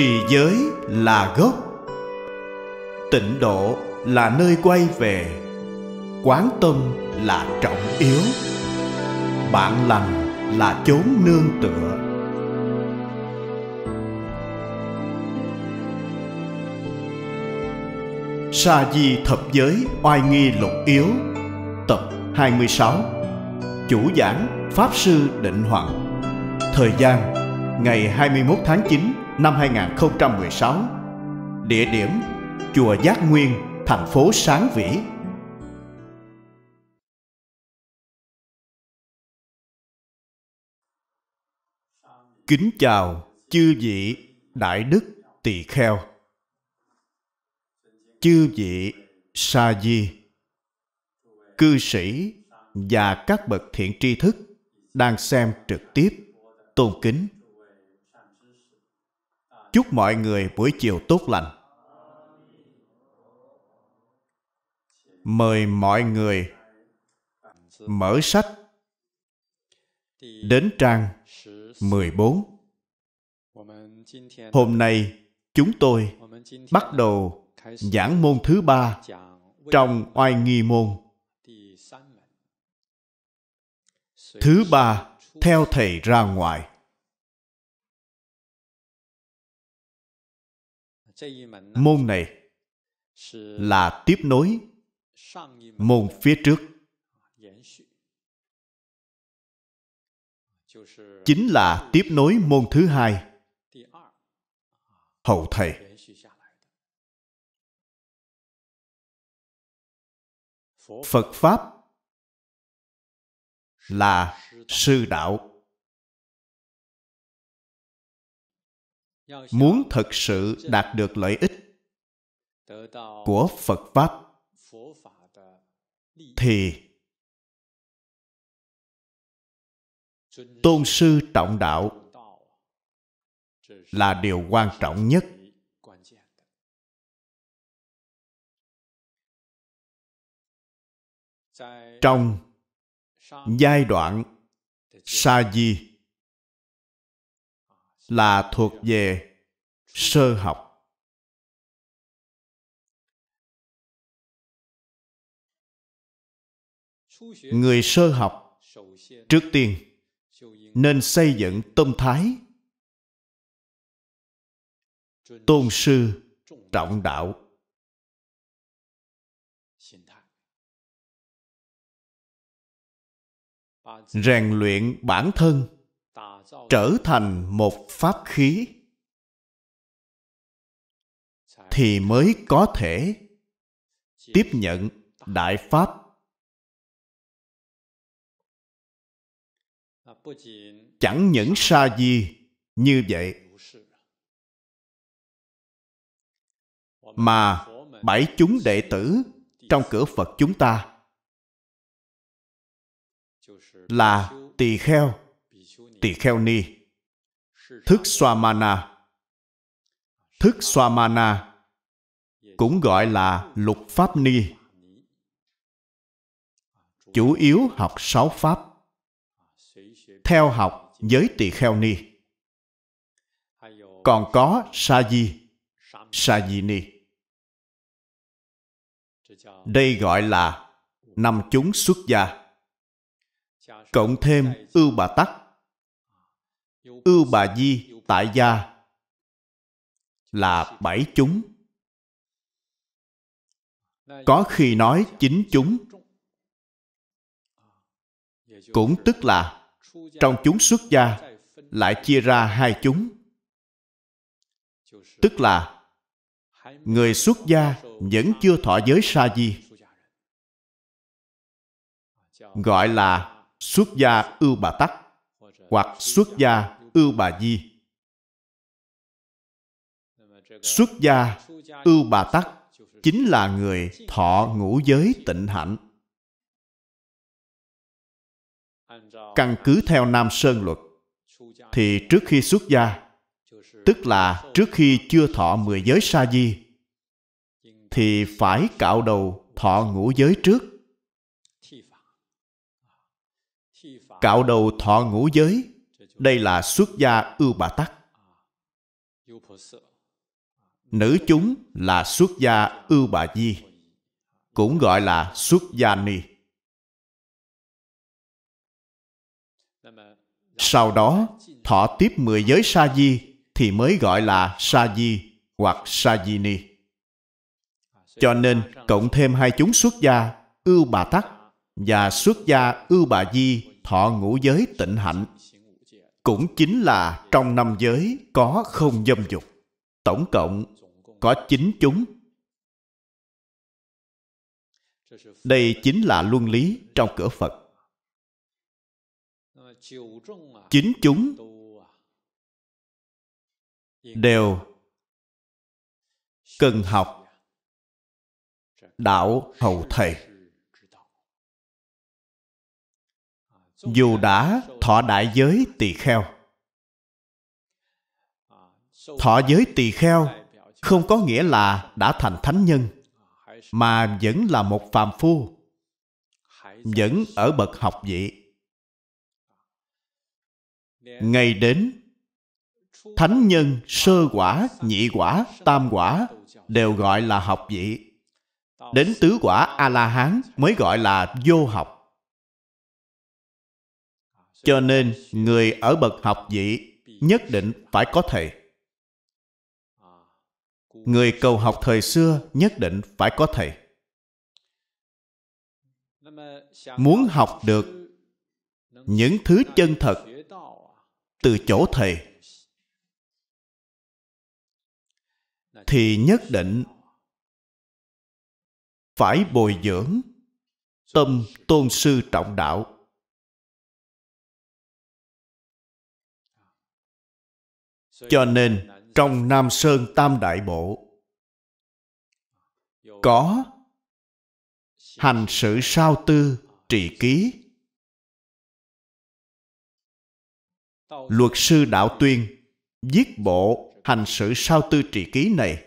trì giới là gốc tịnh độ là nơi quay về quán tâm là trọng yếu bạn lành là chốn nương tựa sa di thập giới oai nghi lục yếu tập 26 chủ giảng pháp sư định hoàng thời gian ngày 21 tháng 9 năm 2016 Địa điểm Chùa Giác Nguyên, thành phố Sáng Vĩ, Kính chào chư vị Đại Đức Tỳ Kheo Chư vị Sa Di Cư sĩ và các bậc thiện tri thức đang xem trực tiếp tôn kính chúc mọi người buổi chiều tốt lành mời mọi người mở sách đến trang 14. Hôm nay chúng tôi bắt đầu giảng môn thứ ba trong oai nghi môn. Thứ ba theo thầy ra ngoài. môn này là tiếp nối môn phía trước chính là tiếp nối môn thứ hai hậu thầy phật pháp là sư đạo muốn thật sự đạt được lợi ích của phật pháp thì tôn sư trọng đạo là điều quan trọng nhất trong giai đoạn sa di là thuộc về sơ học người sơ học trước tiên nên xây dựng tâm thái tôn sư trọng đạo rèn luyện bản thân trở thành một pháp khí thì mới có thể tiếp nhận đại pháp chẳng những sa di như vậy mà bảy chúng đệ tử trong cửa phật chúng ta là tỳ kheo tỳ kheo ni thức swamana thức swamana cũng gọi là lục pháp ni chủ yếu học sáu pháp theo học giới tỳ kheo ni còn có sa di sa di ni đây gọi là năm chúng xuất gia cộng thêm ưu bà tắc Ư bà di tại gia là bảy chúng có khi nói chính chúng cũng tức là trong chúng xuất gia lại chia ra hai chúng tức là người xuất gia vẫn chưa thọ giới sa di gọi là xuất gia ưu bà tắc hoặc xuất gia Ưu Bà Di. Xuất gia Ưu Bà Tắc chính là người thọ ngũ giới tịnh hạnh. Căn cứ theo Nam Sơn luật, thì trước khi xuất gia, tức là trước khi chưa thọ mười giới sa di, thì phải cạo đầu thọ ngũ giới trước. Cạo đầu thọ ngũ giới đây là xuất gia ưu bà tắc nữ chúng là xuất gia ưu bà di cũng gọi là xuất gia ni sau đó thọ tiếp mười giới sa di thì mới gọi là sa di hoặc sa di ni cho nên cộng thêm hai chúng xuất gia ưu bà tắc và xuất gia ưu bà di thọ ngũ giới tịnh hạnh cũng chính là trong năm giới có không dâm dục. Tổng cộng có chín chúng. Đây chính là luân lý trong cửa Phật. Chín chúng đều cần học đạo hầu thầy dù đã thọ đại giới tỳ kheo thọ giới tỳ kheo không có nghĩa là đã thành thánh nhân mà vẫn là một phàm phu vẫn ở bậc học vị ngày đến thánh nhân sơ quả nhị quả tam quả đều gọi là học vị đến tứ quả a la hán mới gọi là vô học cho nên, người ở bậc học vị nhất định phải có thầy, Người cầu học thời xưa nhất định phải có thầy. Muốn học được những thứ chân thật từ chỗ thầy thì nhất định phải bồi dưỡng tâm tôn sư trọng đạo Cho nên, trong Nam Sơn Tam Đại Bộ, có hành sự sao tư trị ký luật sư đạo tuyên viết bộ hành sự sao tư trị ký này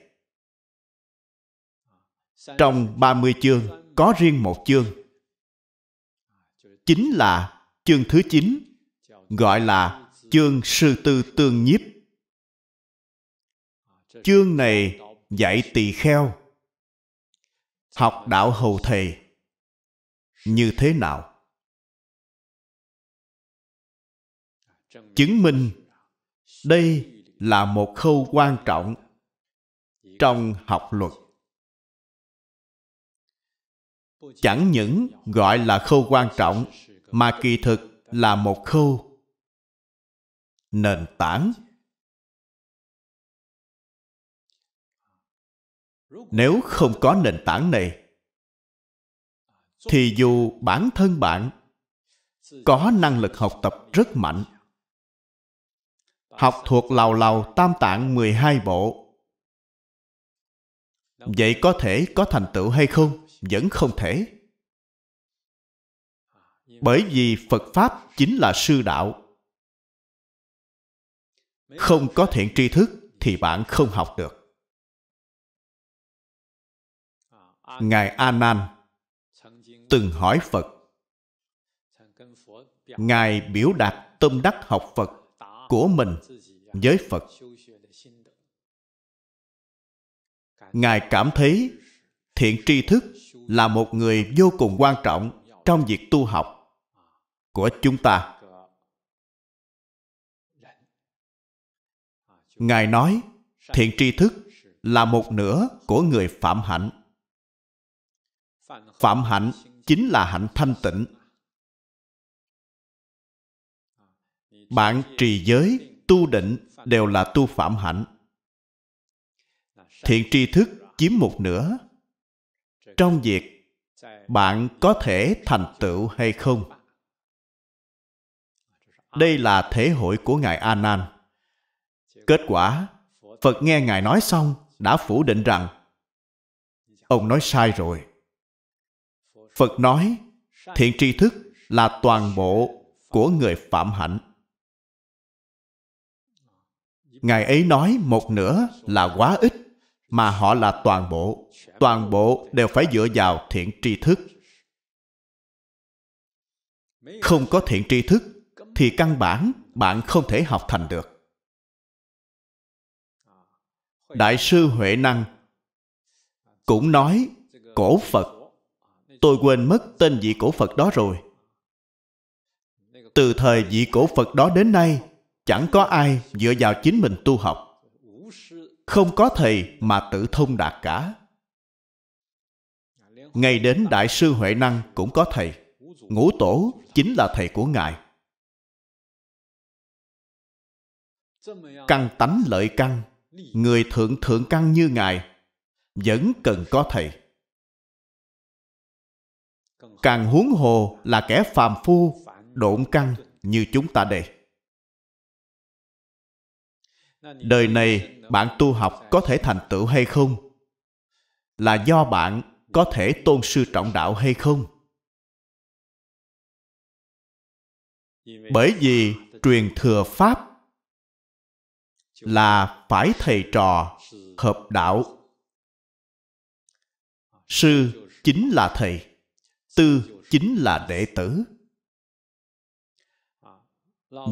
trong 30 chương có riêng một chương chính là chương thứ 9 gọi là chương sư tư tương nhiếp chương này dạy tỳ kheo học đạo hầu thầy như thế nào chứng minh đây là một khâu quan trọng trong học luật chẳng những gọi là khâu quan trọng mà kỳ thực là một khâu nền tảng nếu không có nền tảng này thì dù bản thân bạn có năng lực học tập rất mạnh học thuộc lào lào tam tạng 12 bộ vậy có thể có thành tựu hay không vẫn không thể bởi vì phật pháp chính là sư đạo không có thiện tri thức thì bạn không học được Ngài A Nan từng hỏi Phật. Ngài biểu đạt tâm đắc học Phật của mình với Phật. Ngài cảm thấy thiện tri thức là một người vô cùng quan trọng trong việc tu học của chúng ta. Ngài nói thiện tri thức là một nửa của người phạm hạnh Phạm hạnh chính là hạnh thanh tịnh. Bạn trì giới, tu định đều là tu phạm hạnh. Thiện tri thức chiếm một nửa. Trong việc bạn có thể thành tựu hay không? Đây là thể hội của Ngài A Nan. Kết quả, Phật nghe Ngài nói xong đã phủ định rằng ông nói sai rồi Phật nói thiện tri thức là toàn bộ của người phạm hạnh. Ngài ấy nói một nửa là quá ít mà họ là toàn bộ. Toàn bộ đều phải dựa vào thiện tri thức. Không có thiện tri thức thì căn bản bạn không thể học thành được. Đại sư Huệ Năng cũng nói cổ Phật tôi quên mất tên vị cổ Phật đó rồi. Từ thời vị cổ Phật đó đến nay, chẳng có ai dựa vào chính mình tu học. Không có thầy mà tự thông đạt cả. Ngay đến Đại sư Huệ Năng cũng có thầy. Ngũ Tổ chính là thầy của Ngài. Căn tánh lợi căn, người thượng thượng căn như Ngài, vẫn cần có thầy càng huống hồ là kẻ phàm phu, độn căng như chúng ta đây. Đời này bạn tu học có thể thành tựu hay không? Là do bạn có thể tôn sư trọng đạo hay không? Bởi vì truyền thừa Pháp là phải thầy trò hợp đạo sư chính là thầy tư chính là đệ tử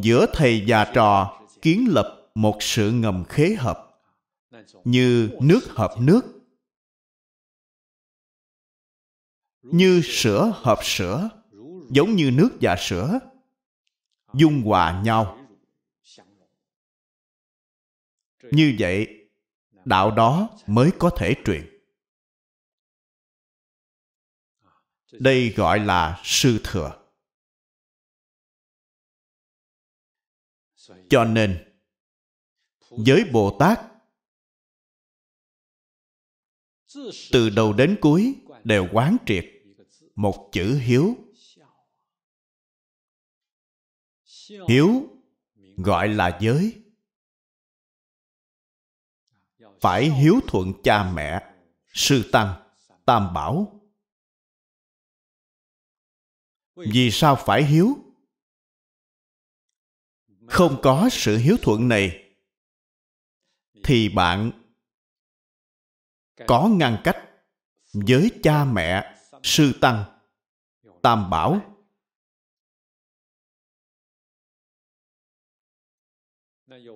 giữa thầy và trò kiến lập một sự ngầm khế hợp như nước hợp nước như sữa hợp sữa giống như nước và sữa dung hòa nhau như vậy đạo đó mới có thể truyền đây gọi là sư thừa cho nên giới bồ tát từ đầu đến cuối đều quán triệt một chữ hiếu hiếu gọi là giới phải hiếu thuận cha mẹ sư tăng tam bảo vì sao phải hiếu không có sự hiếu thuận này thì bạn có ngăn cách với cha mẹ sư tăng tam bảo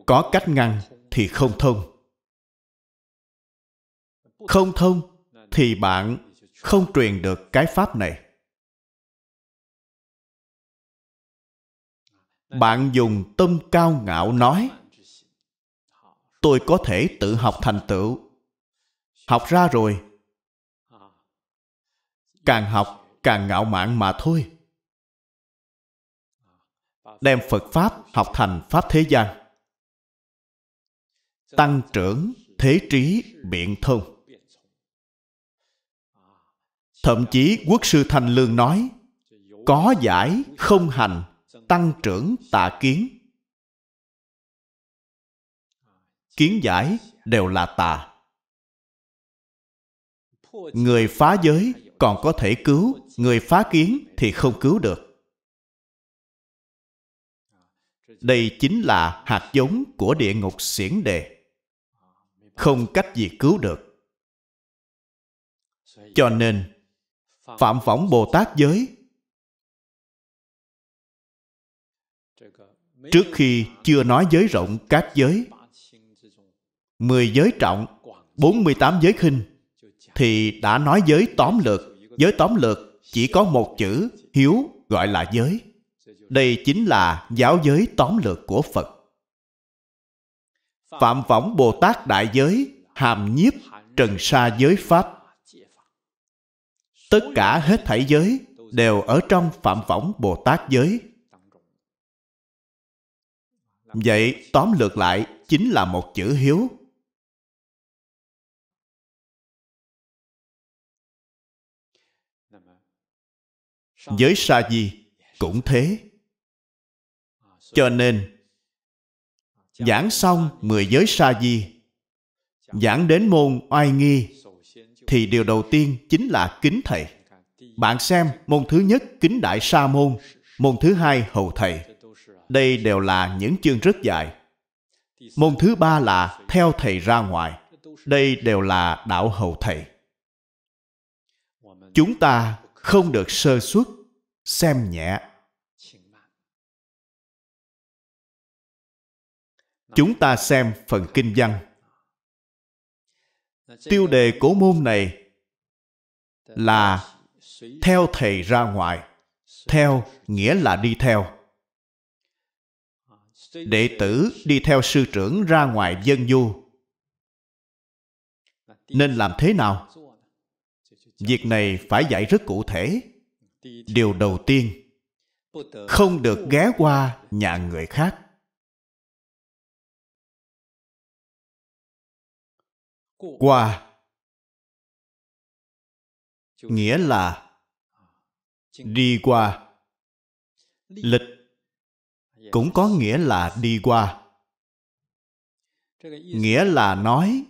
có cách ngăn thì không thông không thông thì bạn không truyền được cái pháp này bạn dùng tâm cao ngạo nói tôi có thể tự học thành tựu học ra rồi càng học càng ngạo mạn mà thôi đem phật pháp học thành pháp thế gian tăng trưởng thế trí biện thông thậm chí quốc sư thanh lương nói có giải không hành tăng trưởng tà kiến kiến giải đều là tà người phá giới còn có thể cứu người phá kiến thì không cứu được đây chính là hạt giống của địa ngục xiển đề không cách gì cứu được cho nên phạm võng bồ tát giới trước khi chưa nói giới rộng các giới, mười giới trọng, bốn mươi tám giới khinh, thì đã nói giới tóm lược. Giới tóm lược chỉ có một chữ hiếu gọi là giới. Đây chính là giáo giới tóm lược của Phật. Phạm võng Bồ Tát Đại Giới, Hàm Nhiếp, Trần Sa Giới Pháp. Tất cả hết thảy giới đều ở trong phạm võng Bồ Tát Giới Vậy tóm lược lại chính là một chữ hiếu. Với sa di cũng thế. Cho nên, giảng xong mười giới sa di, giảng đến môn oai nghi, thì điều đầu tiên chính là kính thầy. Bạn xem, môn thứ nhất kính đại sa môn, môn thứ hai hầu thầy, đây đều là những chương rất dài. Môn thứ ba là theo thầy ra ngoài. Đây đều là đạo hậu thầy. Chúng ta không được sơ xuất, xem nhẹ. Chúng ta xem phần kinh văn. Tiêu đề của môn này là theo thầy ra ngoài. Theo nghĩa là đi theo đệ tử đi theo sư trưởng ra ngoài dân du nên làm thế nào việc này phải giải rất cụ thể điều đầu tiên không được ghé qua nhà người khác qua nghĩa là đi qua lịch cũng có nghĩa là đi qua nghĩa là nói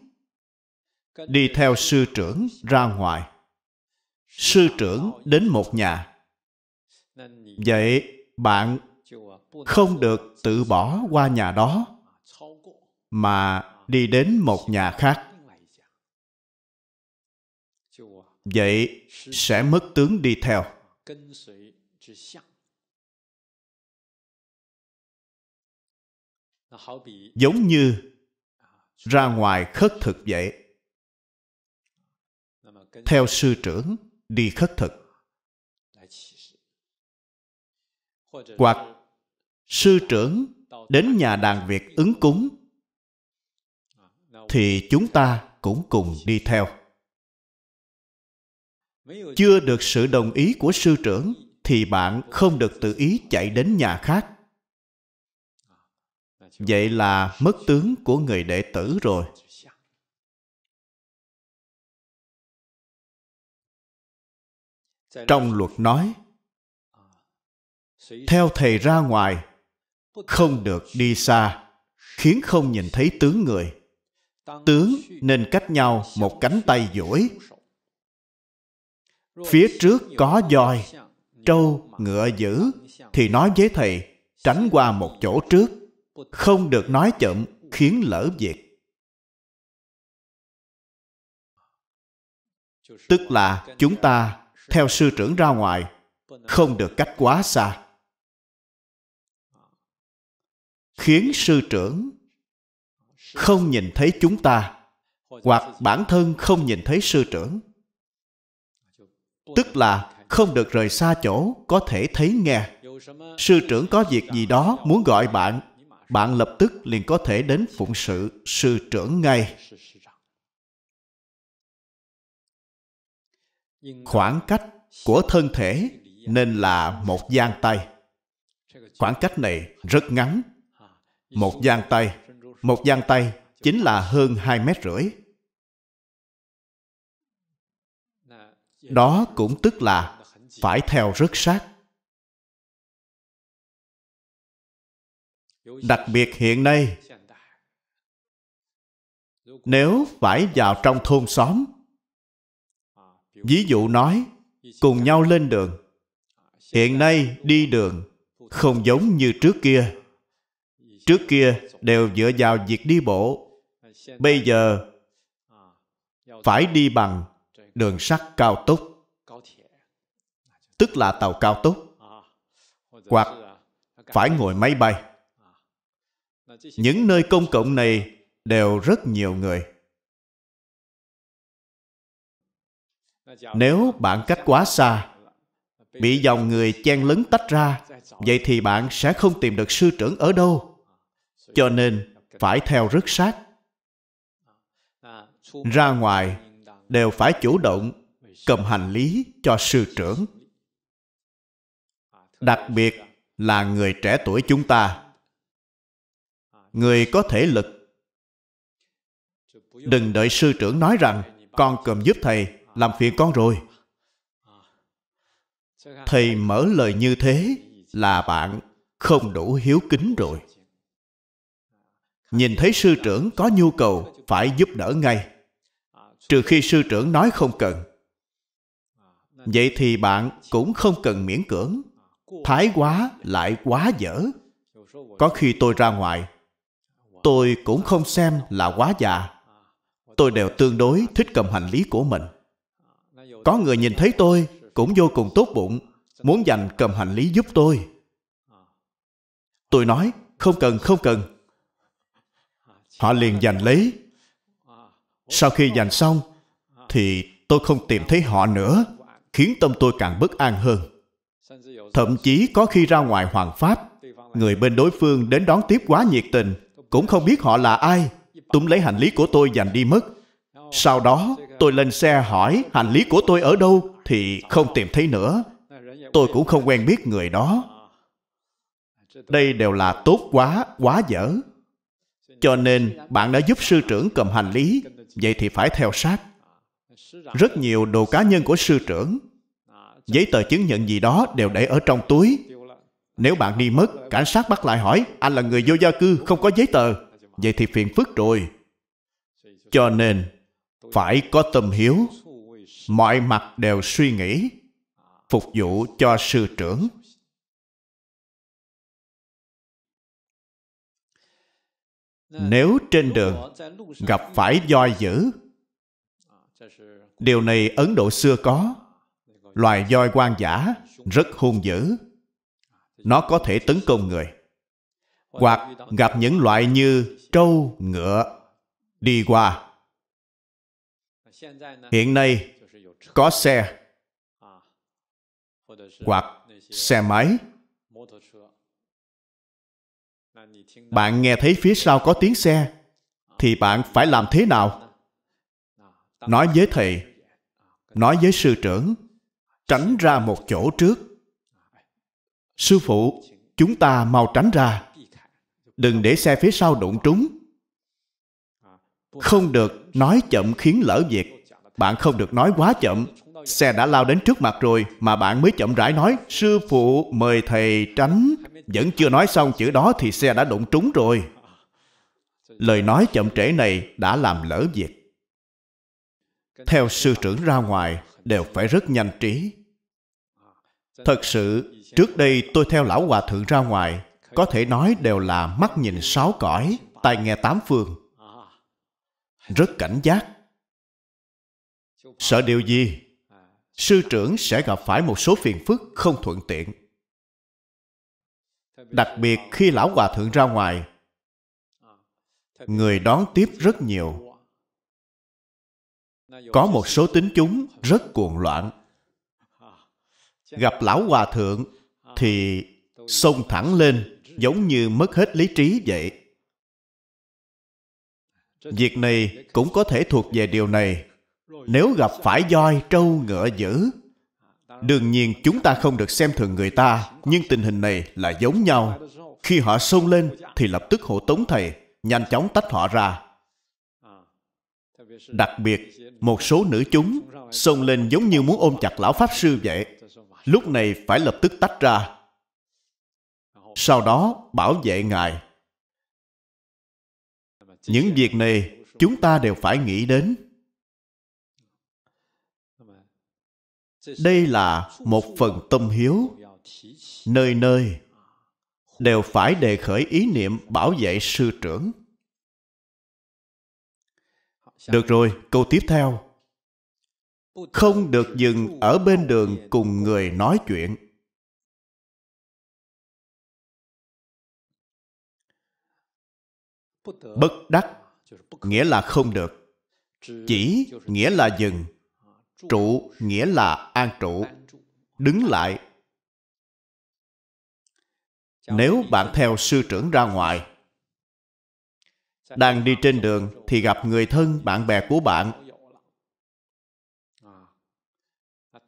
đi theo sư trưởng ra ngoài sư trưởng đến một nhà vậy bạn không được tự bỏ qua nhà đó mà đi đến một nhà khác vậy sẽ mất tướng đi theo giống như ra ngoài khất thực vậy theo sư trưởng đi khất thực hoặc sư trưởng đến nhà đàn việc ứng cúng thì chúng ta cũng cùng đi theo chưa được sự đồng ý của sư trưởng thì bạn không được tự ý chạy đến nhà khác vậy là mất tướng của người đệ tử rồi trong luật nói theo thầy ra ngoài không được đi xa khiến không nhìn thấy tướng người tướng nên cách nhau một cánh tay duỗi phía trước có voi trâu ngựa dữ thì nói với thầy tránh qua một chỗ trước không được nói chậm khiến lỡ việc tức là chúng ta theo sư trưởng ra ngoài không được cách quá xa khiến sư trưởng không nhìn thấy chúng ta hoặc bản thân không nhìn thấy sư trưởng tức là không được rời xa chỗ có thể thấy nghe sư trưởng có việc gì đó muốn gọi bạn bạn lập tức liền có thể đến phụng sự sư trưởng ngay. Khoảng cách của thân thể nên là một gian tay. Khoảng cách này rất ngắn. Một gian tay, một gian tay chính là hơn 2 mét rưỡi. Đó cũng tức là phải theo rất sát. đặc biệt hiện nay nếu phải vào trong thôn xóm ví dụ nói cùng nhau lên đường hiện nay đi đường không giống như trước kia trước kia đều dựa vào việc đi bộ bây giờ phải đi bằng đường sắt cao tốc tức là tàu cao tốc hoặc phải ngồi máy bay những nơi công cộng này đều rất nhiều người nếu bạn cách quá xa bị dòng người chen lấn tách ra vậy thì bạn sẽ không tìm được sư trưởng ở đâu cho nên phải theo rất sát ra ngoài đều phải chủ động cầm hành lý cho sư trưởng đặc biệt là người trẻ tuổi chúng ta người có thể lực. Đừng đợi sư trưởng nói rằng con cầm giúp thầy, làm phiền con rồi. Thầy mở lời như thế là bạn không đủ hiếu kính rồi. Nhìn thấy sư trưởng có nhu cầu phải giúp đỡ ngay, trừ khi sư trưởng nói không cần. Vậy thì bạn cũng không cần miễn cưỡng, thái quá lại quá dở. Có khi tôi ra ngoài, tôi cũng không xem là quá già tôi đều tương đối thích cầm hành lý của mình có người nhìn thấy tôi cũng vô cùng tốt bụng muốn dành cầm hành lý giúp tôi tôi nói không cần không cần họ liền giành lấy sau khi giành xong thì tôi không tìm thấy họ nữa khiến tâm tôi càng bất an hơn thậm chí có khi ra ngoài hoàng pháp người bên đối phương đến đón tiếp quá nhiệt tình cũng không biết họ là ai túm lấy hành lý của tôi dành đi mất sau đó tôi lên xe hỏi hành lý của tôi ở đâu thì không tìm thấy nữa tôi cũng không quen biết người đó đây đều là tốt quá quá dở cho nên bạn đã giúp sư trưởng cầm hành lý vậy thì phải theo sát rất nhiều đồ cá nhân của sư trưởng giấy tờ chứng nhận gì đó đều để ở trong túi nếu bạn đi mất, cảnh sát bắt lại hỏi anh là người vô gia cư không có giấy tờ, vậy thì phiền phức rồi. Cho nên, phải có tâm hiếu, mọi mặt đều suy nghĩ, phục vụ cho sư trưởng. Nếu trên đường gặp phải voi dữ, điều này Ấn Độ xưa có, loài voi quan giả rất hung dữ, nó có thể tấn công người hoặc gặp những loại như trâu ngựa đi qua hiện nay có xe hoặc xe máy bạn nghe thấy phía sau có tiếng xe thì bạn phải làm thế nào nói với thầy nói với sư trưởng tránh ra một chỗ trước Sư phụ, chúng ta mau tránh ra. Đừng để xe phía sau đụng trúng. Không được nói chậm khiến lỡ việc. Bạn không được nói quá chậm. Xe đã lao đến trước mặt rồi mà bạn mới chậm rãi nói Sư phụ mời thầy tránh. Vẫn chưa nói xong chữ đó thì xe đã đụng trúng rồi. Lời nói chậm trễ này đã làm lỡ việc. Theo sư trưởng ra ngoài đều phải rất nhanh trí. Thật sự Trước đây tôi theo lão hòa thượng ra ngoài, có thể nói đều là mắt nhìn sáu cõi, tai nghe tám phương. Rất cảnh giác. Sợ điều gì? Sư trưởng sẽ gặp phải một số phiền phức không thuận tiện. Đặc biệt khi lão hòa thượng ra ngoài, người đón tiếp rất nhiều. Có một số tín chúng rất cuồng loạn gặp lão hòa thượng thì xông thẳng lên giống như mất hết lý trí vậy việc này cũng có thể thuộc về điều này nếu gặp phải voi trâu ngựa dữ đương nhiên chúng ta không được xem thường người ta nhưng tình hình này là giống nhau khi họ xông lên thì lập tức hộ tống thầy nhanh chóng tách họ ra đặc biệt một số nữ chúng xông lên giống như muốn ôm chặt lão pháp sư vậy lúc này phải lập tức tách ra. Sau đó bảo vệ Ngài. Những việc này chúng ta đều phải nghĩ đến. Đây là một phần tâm hiếu, nơi nơi đều phải đề khởi ý niệm bảo vệ sư trưởng. Được rồi, câu tiếp theo không được dừng ở bên đường cùng người nói chuyện bất đắc nghĩa là không được chỉ nghĩa là dừng trụ nghĩa là an trụ đứng lại nếu bạn theo sư trưởng ra ngoài đang đi trên đường thì gặp người thân bạn bè của bạn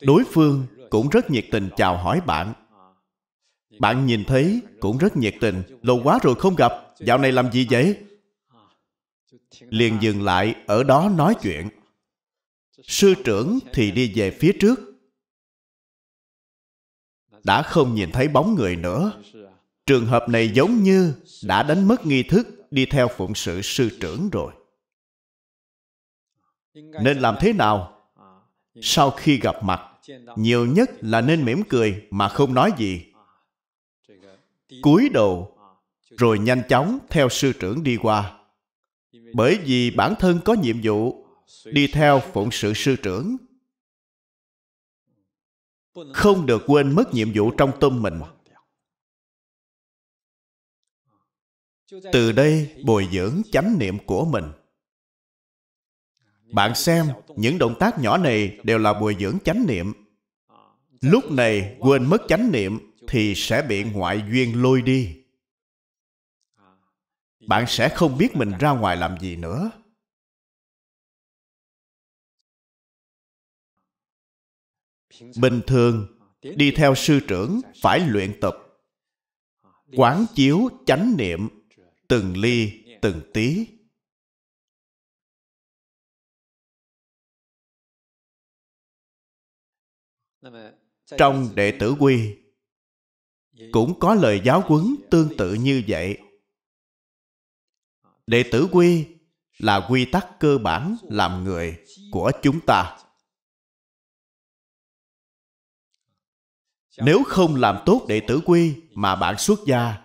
đối phương cũng rất nhiệt tình chào hỏi bạn bạn nhìn thấy cũng rất nhiệt tình lâu quá rồi không gặp dạo này làm gì vậy liền dừng lại ở đó nói chuyện sư trưởng thì đi về phía trước đã không nhìn thấy bóng người nữa trường hợp này giống như đã đánh mất nghi thức đi theo phụng sự sư trưởng rồi nên làm thế nào sau khi gặp mặt nhiều nhất là nên mỉm cười mà không nói gì cúi đầu rồi nhanh chóng theo sư trưởng đi qua bởi vì bản thân có nhiệm vụ đi theo phụng sự sư trưởng không được quên mất nhiệm vụ trong tâm mình từ đây bồi dưỡng chánh niệm của mình bạn xem, những động tác nhỏ này đều là bồi dưỡng chánh niệm. Lúc này quên mất chánh niệm thì sẽ bị ngoại duyên lôi đi. Bạn sẽ không biết mình ra ngoài làm gì nữa. Bình thường, đi theo sư trưởng phải luyện tập quán chiếu chánh niệm từng ly từng tí trong đệ tử quy cũng có lời giáo huấn tương tự như vậy đệ tử quy là quy tắc cơ bản làm người của chúng ta nếu không làm tốt đệ tử quy mà bạn xuất gia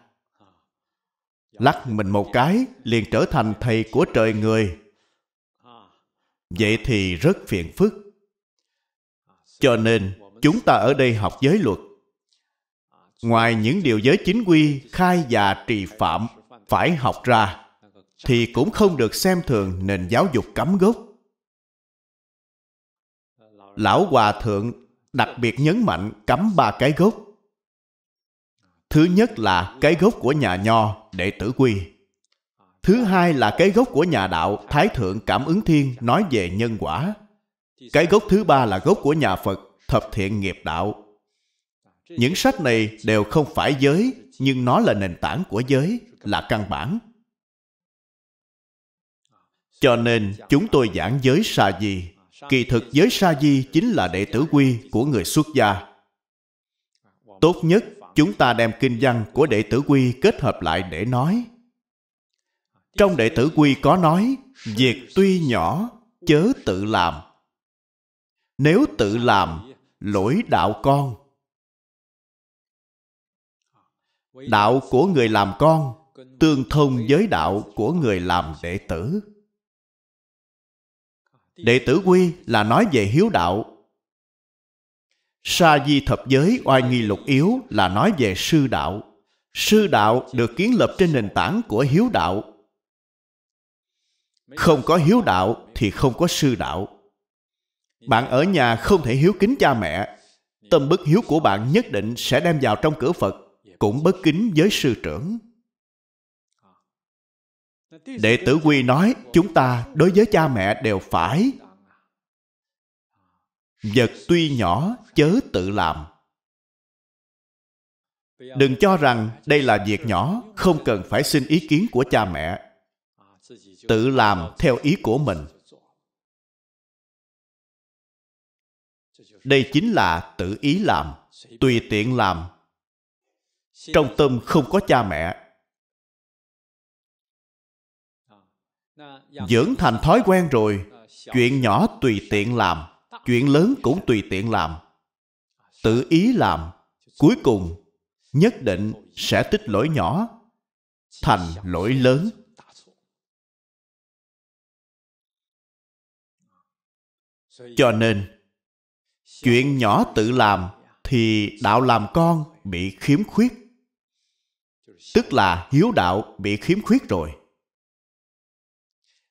lắc mình một cái liền trở thành thầy của trời người vậy thì rất phiền phức cho nên chúng ta ở đây học giới luật ngoài những điều giới chính quy khai và trì phạm phải học ra thì cũng không được xem thường nền giáo dục cấm gốc lão hòa thượng đặc biệt nhấn mạnh cấm ba cái gốc thứ nhất là cái gốc của nhà nho đệ tử quy thứ hai là cái gốc của nhà đạo thái thượng cảm ứng thiên nói về nhân quả cái gốc thứ ba là gốc của nhà phật thập thiện nghiệp đạo. Những sách này đều không phải giới, nhưng nó là nền tảng của giới, là căn bản. Cho nên, chúng tôi giảng giới sa di. Kỳ thực giới sa di chính là đệ tử quy của người xuất gia. Tốt nhất, chúng ta đem kinh văn của đệ tử quy kết hợp lại để nói. Trong đệ tử quy có nói, việc tuy nhỏ, chớ tự làm. Nếu tự làm lỗi đạo con đạo của người làm con tương thông với đạo của người làm đệ tử đệ tử quy là nói về hiếu đạo sa di thập giới oai nghi lục yếu là nói về sư đạo sư đạo được kiến lập trên nền tảng của hiếu đạo không có hiếu đạo thì không có sư đạo bạn ở nhà không thể hiếu kính cha mẹ tâm bất hiếu của bạn nhất định sẽ đem vào trong cửa phật cũng bất kính với sư trưởng đệ tử quy nói chúng ta đối với cha mẹ đều phải vật tuy nhỏ chớ tự làm đừng cho rằng đây là việc nhỏ không cần phải xin ý kiến của cha mẹ tự làm theo ý của mình đây chính là tự ý làm tùy tiện làm trong tâm không có cha mẹ dưỡng thành thói quen rồi chuyện nhỏ tùy tiện làm chuyện lớn cũng tùy tiện làm tự ý làm cuối cùng nhất định sẽ tích lỗi nhỏ thành lỗi lớn cho nên chuyện nhỏ tự làm thì đạo làm con bị khiếm khuyết tức là hiếu đạo bị khiếm khuyết rồi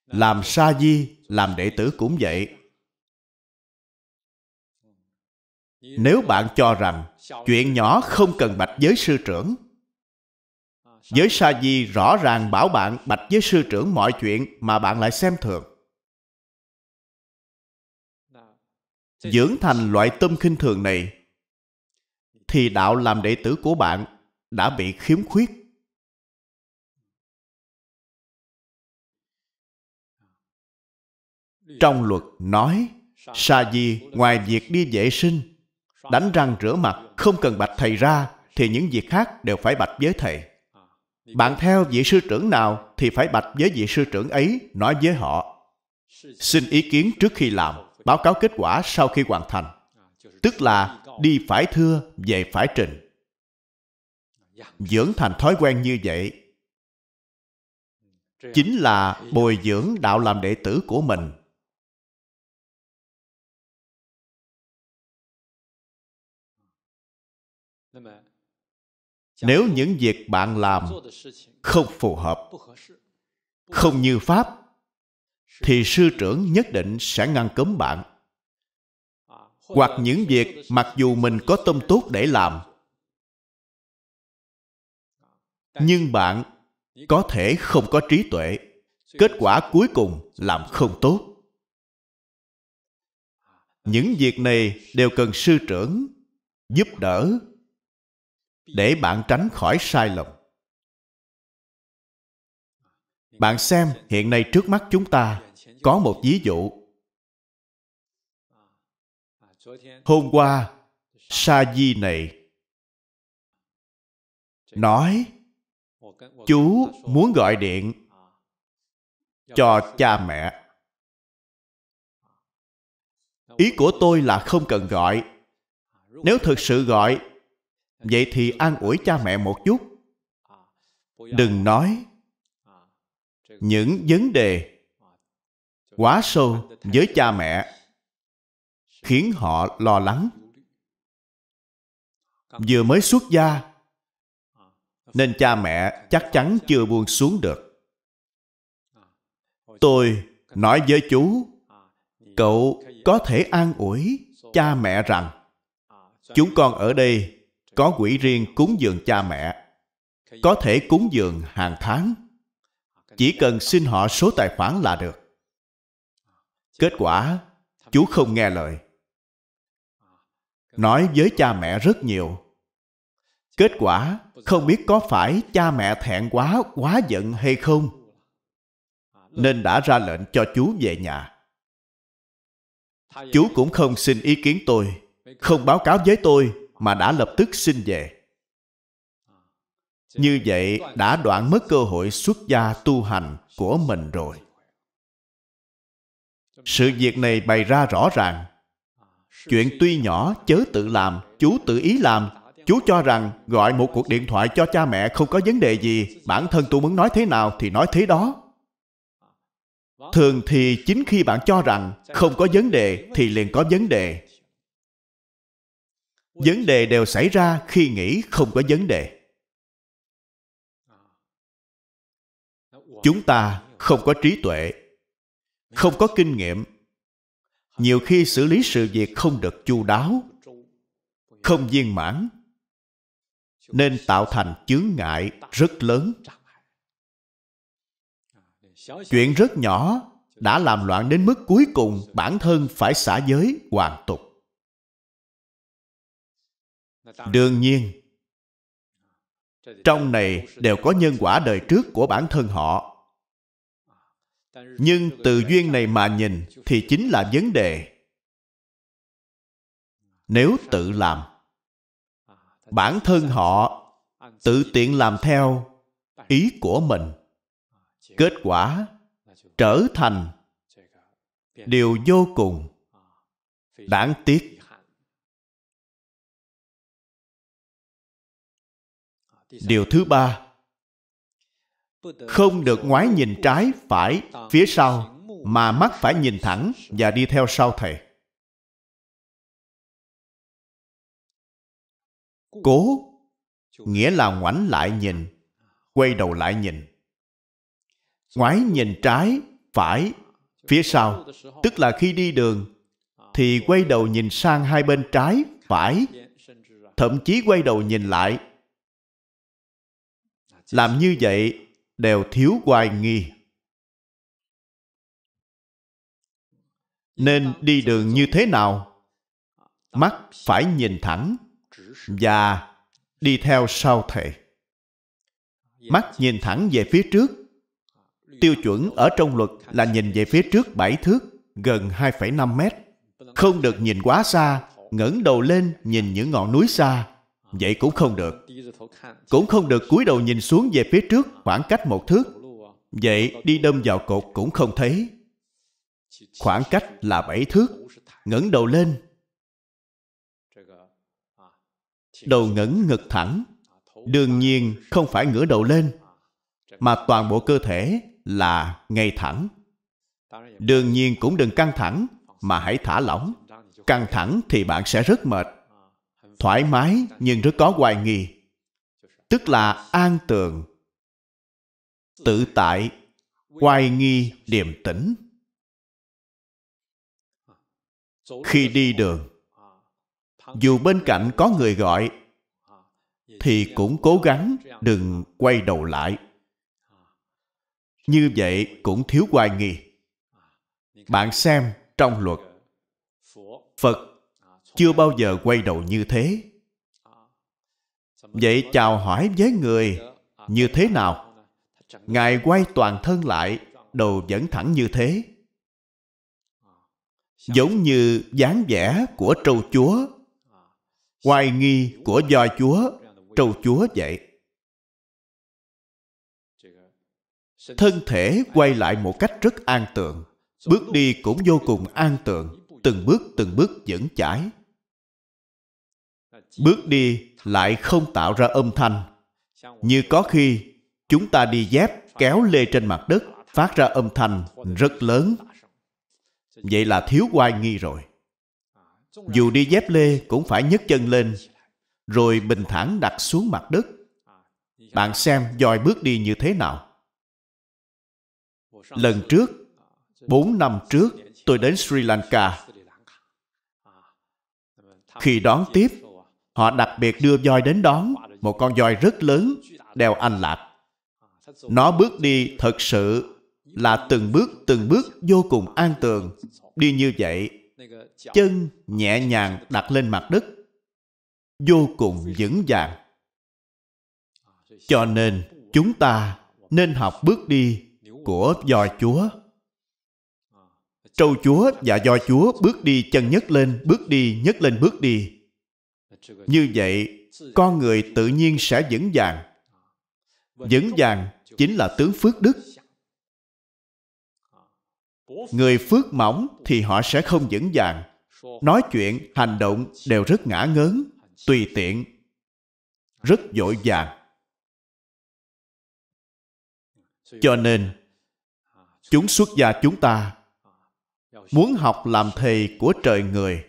làm sa di làm đệ tử cũng vậy nếu bạn cho rằng chuyện nhỏ không cần bạch với sư trưởng giới sa di rõ ràng bảo bạn bạch với sư trưởng mọi chuyện mà bạn lại xem thường dưỡng thành loại tâm khinh thường này thì đạo làm đệ tử của bạn đã bị khiếm khuyết trong luật nói sa di ngoài việc đi vệ sinh đánh răng rửa mặt không cần bạch thầy ra thì những việc khác đều phải bạch với thầy bạn theo vị sư trưởng nào thì phải bạch với vị sư trưởng ấy nói với họ xin ý kiến trước khi làm báo cáo kết quả sau khi hoàn thành tức là đi phải thưa về phải trình dưỡng thành thói quen như vậy chính là bồi dưỡng đạo làm đệ tử của mình nếu những việc bạn làm không phù hợp không như pháp thì sư trưởng nhất định sẽ ngăn cấm bạn hoặc những việc mặc dù mình có tâm tốt để làm nhưng bạn có thể không có trí tuệ kết quả cuối cùng làm không tốt những việc này đều cần sư trưởng giúp đỡ để bạn tránh khỏi sai lầm bạn xem hiện nay trước mắt chúng ta có một ví dụ hôm qua sa di này nói chú muốn gọi điện cho cha mẹ ý của tôi là không cần gọi nếu thực sự gọi vậy thì an ủi cha mẹ một chút đừng nói những vấn đề quá sâu với cha mẹ khiến họ lo lắng vừa mới xuất gia nên cha mẹ chắc chắn chưa buông xuống được tôi nói với chú cậu có thể an ủi cha mẹ rằng chúng con ở đây có quỹ riêng cúng dường cha mẹ có thể cúng dường hàng tháng chỉ cần xin họ số tài khoản là được kết quả chú không nghe lời nói với cha mẹ rất nhiều kết quả không biết có phải cha mẹ thẹn quá quá giận hay không nên đã ra lệnh cho chú về nhà chú cũng không xin ý kiến tôi không báo cáo với tôi mà đã lập tức xin về như vậy đã đoạn mất cơ hội xuất gia tu hành của mình rồi sự việc này bày ra rõ ràng chuyện tuy nhỏ chớ tự làm chú tự ý làm chú cho rằng gọi một cuộc điện thoại cho cha mẹ không có vấn đề gì bản thân tôi muốn nói thế nào thì nói thế đó thường thì chính khi bạn cho rằng không có vấn đề thì liền có vấn đề vấn đề đều xảy ra khi nghĩ không có vấn đề chúng ta không có trí tuệ không có kinh nghiệm nhiều khi xử lý sự việc không được chu đáo không viên mãn nên tạo thành chướng ngại rất lớn chuyện rất nhỏ đã làm loạn đến mức cuối cùng bản thân phải xả giới hoàn tục đương nhiên trong này đều có nhân quả đời trước của bản thân họ nhưng từ duyên này mà nhìn thì chính là vấn đề nếu tự làm bản thân họ tự tiện làm theo ý của mình kết quả trở thành điều vô cùng đáng tiếc điều thứ ba không được ngoái nhìn trái phải phía sau mà mắt phải nhìn thẳng và đi theo sau thầy cố nghĩa là ngoảnh lại nhìn quay đầu lại nhìn ngoái nhìn trái phải phía sau tức là khi đi đường thì quay đầu nhìn sang hai bên trái phải thậm chí quay đầu nhìn lại làm như vậy đều thiếu hoài nghi nên đi đường như thế nào mắt phải nhìn thẳng và đi theo sau thầy mắt nhìn thẳng về phía trước tiêu chuẩn ở trong luật là nhìn về phía trước 7 thước gần 2,5 mét không được nhìn quá xa ngẩng đầu lên nhìn những ngọn núi xa Vậy cũng không được Cũng không được cúi đầu nhìn xuống về phía trước khoảng cách một thước Vậy đi đâm vào cột cũng không thấy Khoảng cách là bảy thước ngẩng đầu lên Đầu ngẩng ngực thẳng Đương nhiên không phải ngửa đầu lên Mà toàn bộ cơ thể là ngay thẳng Đương nhiên cũng đừng căng thẳng Mà hãy thả lỏng Căng thẳng thì bạn sẽ rất mệt thoải mái nhưng rất có hoài nghi tức là an tường tự tại hoài nghi điềm tĩnh khi đi đường dù bên cạnh có người gọi thì cũng cố gắng đừng quay đầu lại như vậy cũng thiếu hoài nghi bạn xem trong luật phật chưa bao giờ quay đầu như thế vậy chào hỏi với người như thế nào ngài quay toàn thân lại đầu vẫn thẳng như thế giống như dáng vẻ của trâu chúa hoài nghi của do chúa trâu chúa vậy thân thể quay lại một cách rất an tượng bước đi cũng vô cùng an tượng từng bước từng bước vững chãi bước đi lại không tạo ra âm thanh như có khi chúng ta đi dép kéo lê trên mặt đất phát ra âm thanh rất lớn vậy là thiếu oai nghi rồi dù đi dép lê cũng phải nhấc chân lên rồi bình thản đặt xuống mặt đất bạn xem dòi bước đi như thế nào lần trước bốn năm trước tôi đến Sri Lanka khi đón tiếp Họ đặc biệt đưa voi đến đón, một con voi rất lớn, đeo anh lạc. Nó bước đi thật sự là từng bước từng bước vô cùng an tường. Đi như vậy, chân nhẹ nhàng đặt lên mặt đất, vô cùng vững vàng. Cho nên, chúng ta nên học bước đi của voi chúa. Trâu chúa và voi chúa bước đi chân nhất lên, bước đi nhất lên bước đi như vậy con người tự nhiên sẽ vững vàng vững vàng chính là tướng phước đức người phước mỏng thì họ sẽ không vững vàng nói chuyện hành động đều rất ngã ngớn tùy tiện rất vội vàng cho nên chúng xuất gia chúng ta muốn học làm thầy của trời người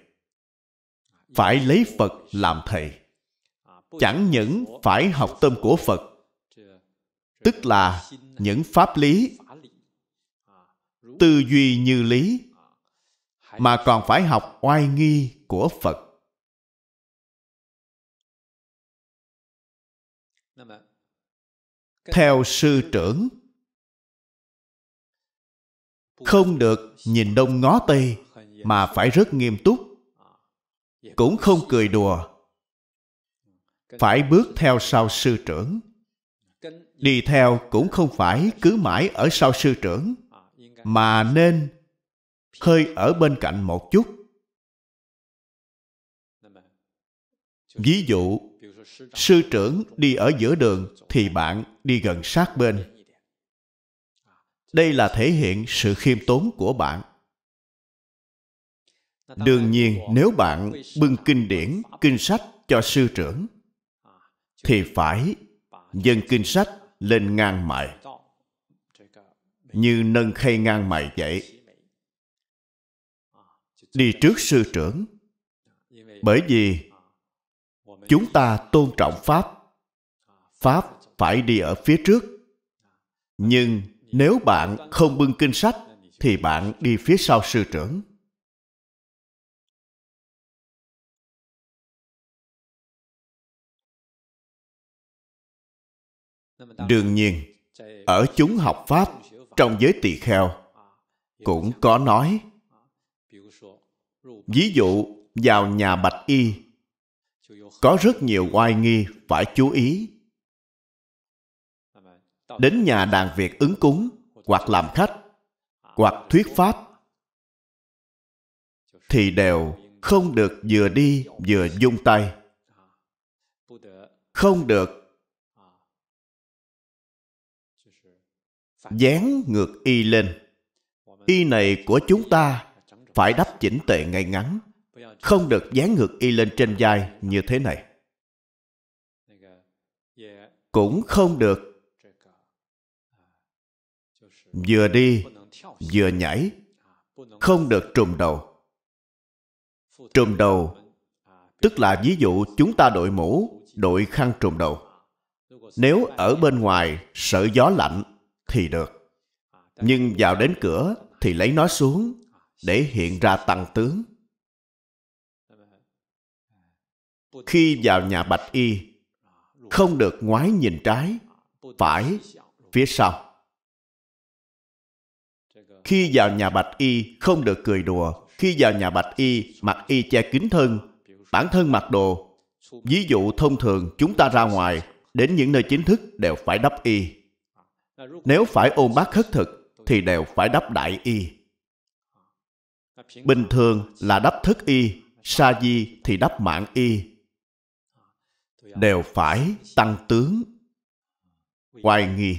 phải lấy Phật làm thầy. Chẳng những phải học tâm của Phật, tức là những pháp lý, tư duy như lý, mà còn phải học oai nghi của Phật. Theo sư trưởng, không được nhìn đông ngó tây mà phải rất nghiêm túc Dạ, cũng không cười đùa phải bước theo sau sư trưởng đi theo cũng không phải cứ mãi ở sau sư trưởng à, mà nên hơi ở bên cạnh một chút ví dụ sư trưởng đi ở giữa đường thì bạn đi gần sát bên dạ, dạ. đây là thể hiện sự khiêm tốn của bạn đương nhiên nếu bạn bưng kinh điển kinh sách cho sư trưởng thì phải dâng kinh sách lên ngang mày như nâng khay ngang mày vậy đi trước sư trưởng bởi vì chúng ta tôn trọng pháp pháp phải đi ở phía trước nhưng nếu bạn không bưng kinh sách thì bạn đi phía sau sư trưởng đương nhiên ở chúng học pháp trong giới tỳ kheo cũng có nói ví dụ vào nhà bạch y có rất nhiều oai nghi phải chú ý đến nhà đàn việt ứng cúng hoặc làm khách hoặc thuyết pháp thì đều không được vừa đi vừa dung tay không được dán ngược y lên y này của chúng ta phải đắp chỉnh tệ ngay ngắn không được dán ngược y lên trên vai như thế này cũng không được vừa đi vừa nhảy không được trùm đầu trùm đầu tức là ví dụ chúng ta đội mũ đội khăn trùm đầu nếu ở bên ngoài sợ gió lạnh thì được à, nhưng vào đến cửa thì lấy nó xuống à, để hiện ra tăng tướng dạ vâng à, khi vào nhà bạch y không được ngoái nhìn trái phải phía sau khi vào nhà bạch y không được cười đùa khi vào nhà bạch y mặc y che kín thân bản thân mặc đồ ví dụ thông thường chúng ta ra ngoài đến những nơi chính thức đều phải đắp y nếu phải ôm bát khất thực thì đều phải đắp đại y. Bình thường là đắp thức y, sa di thì đắp mạng y. Đều phải tăng tướng, hoài nghi.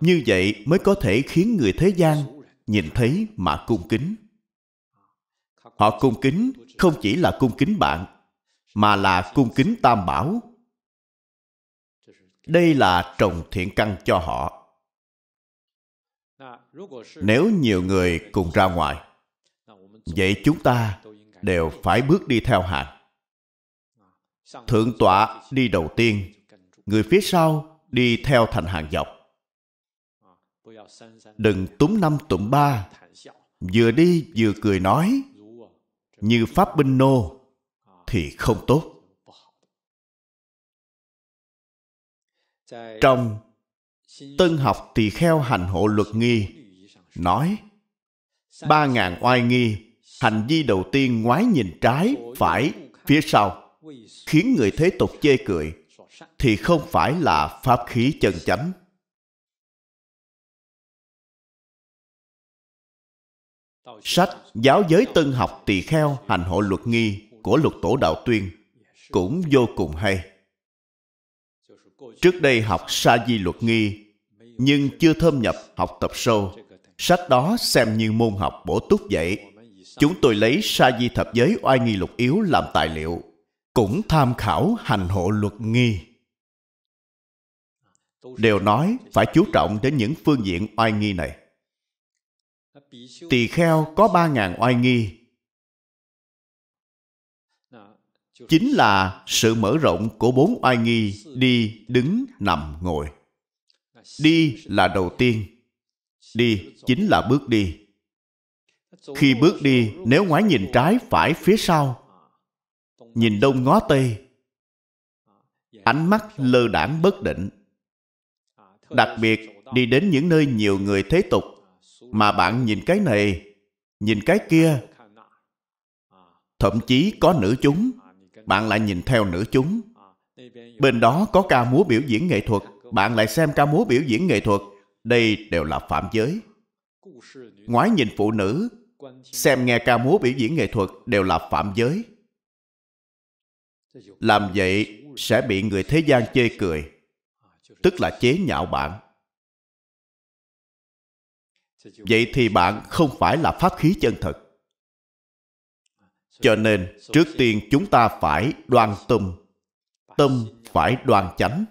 Như vậy mới có thể khiến người thế gian nhìn thấy mà cung kính. Họ cung kính không chỉ là cung kính bạn, mà là cung kính tam bảo, đây là trồng thiện căn cho họ. Nếu nhiều người cùng ra ngoài, vậy chúng ta đều phải bước đi theo hàng. Thượng tọa đi đầu tiên, người phía sau đi theo thành hàng dọc. Đừng túm năm tụm ba, vừa đi vừa cười nói, như Pháp Binh Nô thì không tốt. trong tân học tỳ kheo hành hộ luật nghi nói ba ngàn oai nghi hành vi đầu tiên ngoái nhìn trái phải phía sau khiến người thế tục chê cười thì không phải là pháp khí chân chánh sách giáo giới tân học tỳ kheo hành hộ luật nghi của luật tổ đạo tuyên cũng vô cùng hay trước đây học sa di luật nghi nhưng chưa thâm nhập học tập sâu sách đó xem như môn học bổ túc vậy chúng tôi lấy sa di thập giới oai nghi lục yếu làm tài liệu cũng tham khảo hành hộ luật nghi đều nói phải chú trọng đến những phương diện oai nghi này tỳ kheo có ba ngàn oai nghi chính là sự mở rộng của bốn oai nghi đi đứng nằm ngồi đi là đầu tiên đi chính là bước đi khi bước đi nếu ngoái nhìn trái phải phía sau nhìn đông ngó tây ánh mắt lơ đãng bất định đặc biệt đi đến những nơi nhiều người thế tục mà bạn nhìn cái này nhìn cái kia thậm chí có nữ chúng bạn lại nhìn theo nữ chúng. Bên đó có ca múa biểu diễn nghệ thuật, bạn lại xem ca múa biểu diễn nghệ thuật. Đây đều là phạm giới. Ngoái nhìn phụ nữ, xem nghe ca múa biểu diễn nghệ thuật đều là phạm giới. Làm vậy sẽ bị người thế gian chê cười, tức là chế nhạo bạn. Vậy thì bạn không phải là pháp khí chân thật cho nên trước tiên chúng ta phải đoan tâm tâm phải đoan chánh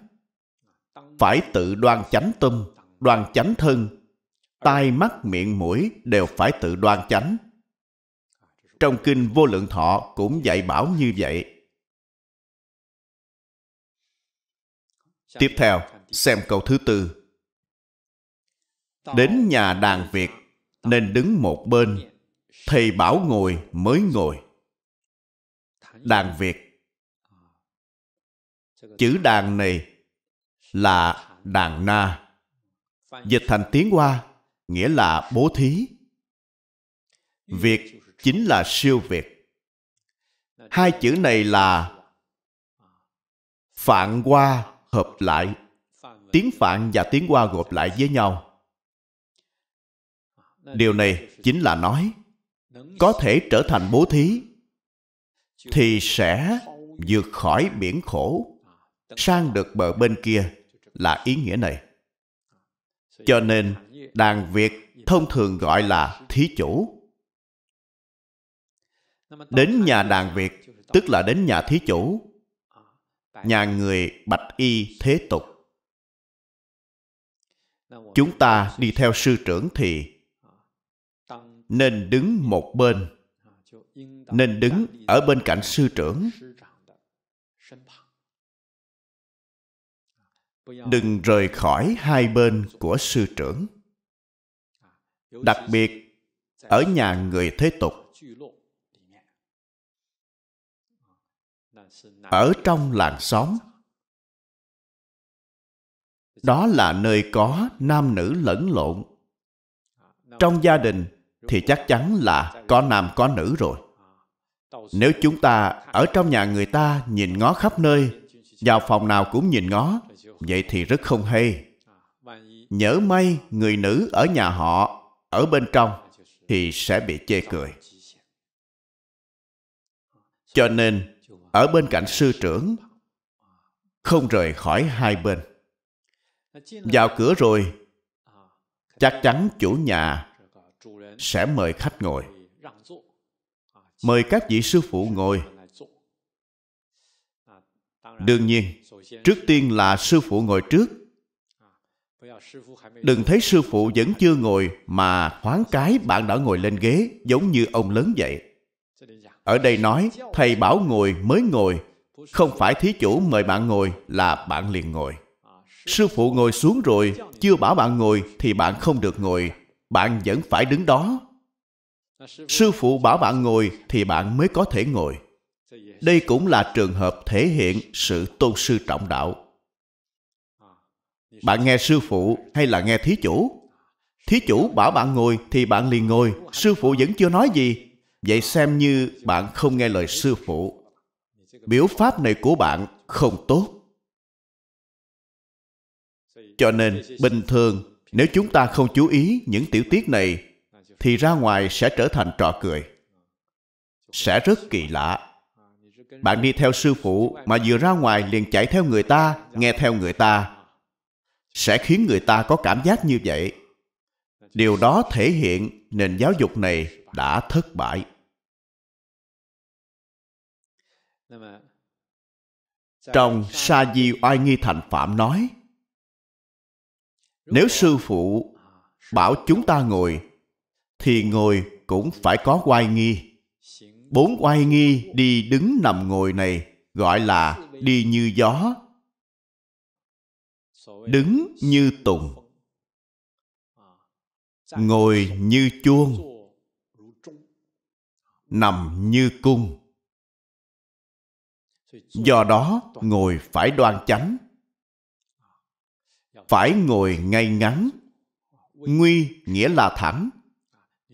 phải tự đoan chánh tâm đoan chánh thân tai mắt miệng mũi đều phải tự đoan chánh trong kinh vô lượng thọ cũng dạy bảo như vậy tiếp theo xem câu thứ tư đến nhà đàn việt nên đứng một bên thầy bảo ngồi mới ngồi đàn Việt. Chữ đàn này là đàn na. Dịch thành tiếng Hoa nghĩa là bố thí. Việt chính là siêu Việt. Hai chữ này là Phạn Hoa hợp lại. Tiếng Phạn và tiếng Hoa gộp lại với nhau. Điều này chính là nói có thể trở thành bố thí thì sẽ vượt khỏi biển khổ sang được bờ bên kia là ý nghĩa này cho nên đàn việt thông thường gọi là thí chủ đến nhà đàn việt tức là đến nhà thí chủ nhà người bạch y thế tục chúng ta đi theo sư trưởng thì nên đứng một bên nên đứng ở bên cạnh sư trưởng đừng rời khỏi hai bên của sư trưởng đặc biệt ở nhà người thế tục ở trong làng xóm đó là nơi có nam nữ lẫn lộn trong gia đình thì chắc chắn là có nam có nữ rồi nếu chúng ta ở trong nhà người ta nhìn ngó khắp nơi vào phòng nào cũng nhìn ngó vậy thì rất không hay nhớ may người nữ ở nhà họ ở bên trong thì sẽ bị chê cười cho nên ở bên cạnh sư trưởng không rời khỏi hai bên vào cửa rồi chắc chắn chủ nhà sẽ mời khách ngồi mời các vị sư phụ ngồi đương nhiên trước tiên là sư phụ ngồi trước đừng thấy sư phụ vẫn chưa ngồi mà thoáng cái bạn đã ngồi lên ghế giống như ông lớn vậy ở đây nói thầy bảo ngồi mới ngồi không phải thí chủ mời bạn ngồi là bạn liền ngồi sư phụ ngồi xuống rồi chưa bảo bạn ngồi thì bạn không được ngồi bạn vẫn phải đứng đó sư phụ bảo bạn ngồi thì bạn mới có thể ngồi đây cũng là trường hợp thể hiện sự tôn sư trọng đạo bạn nghe sư phụ hay là nghe thí chủ thí chủ bảo bạn ngồi thì bạn liền ngồi sư phụ vẫn chưa nói gì vậy xem như bạn không nghe lời sư phụ biểu pháp này của bạn không tốt cho nên bình thường nếu chúng ta không chú ý những tiểu tiết này thì ra ngoài sẽ trở thành trò cười sẽ rất kỳ lạ bạn đi theo sư phụ mà vừa ra ngoài liền chạy theo người ta nghe theo người ta sẽ khiến người ta có cảm giác như vậy điều đó thể hiện nền giáo dục này đã thất bại trong sa di oai nghi thành phạm nói nếu sư phụ bảo chúng ta ngồi thì ngồi cũng phải có oai nghi. Bốn oai nghi đi đứng nằm ngồi này gọi là đi như gió, đứng như tùng, ngồi như chuông, nằm như cung. Do đó, ngồi phải đoan chánh, phải ngồi ngay ngắn. Nguy nghĩa là thẳng,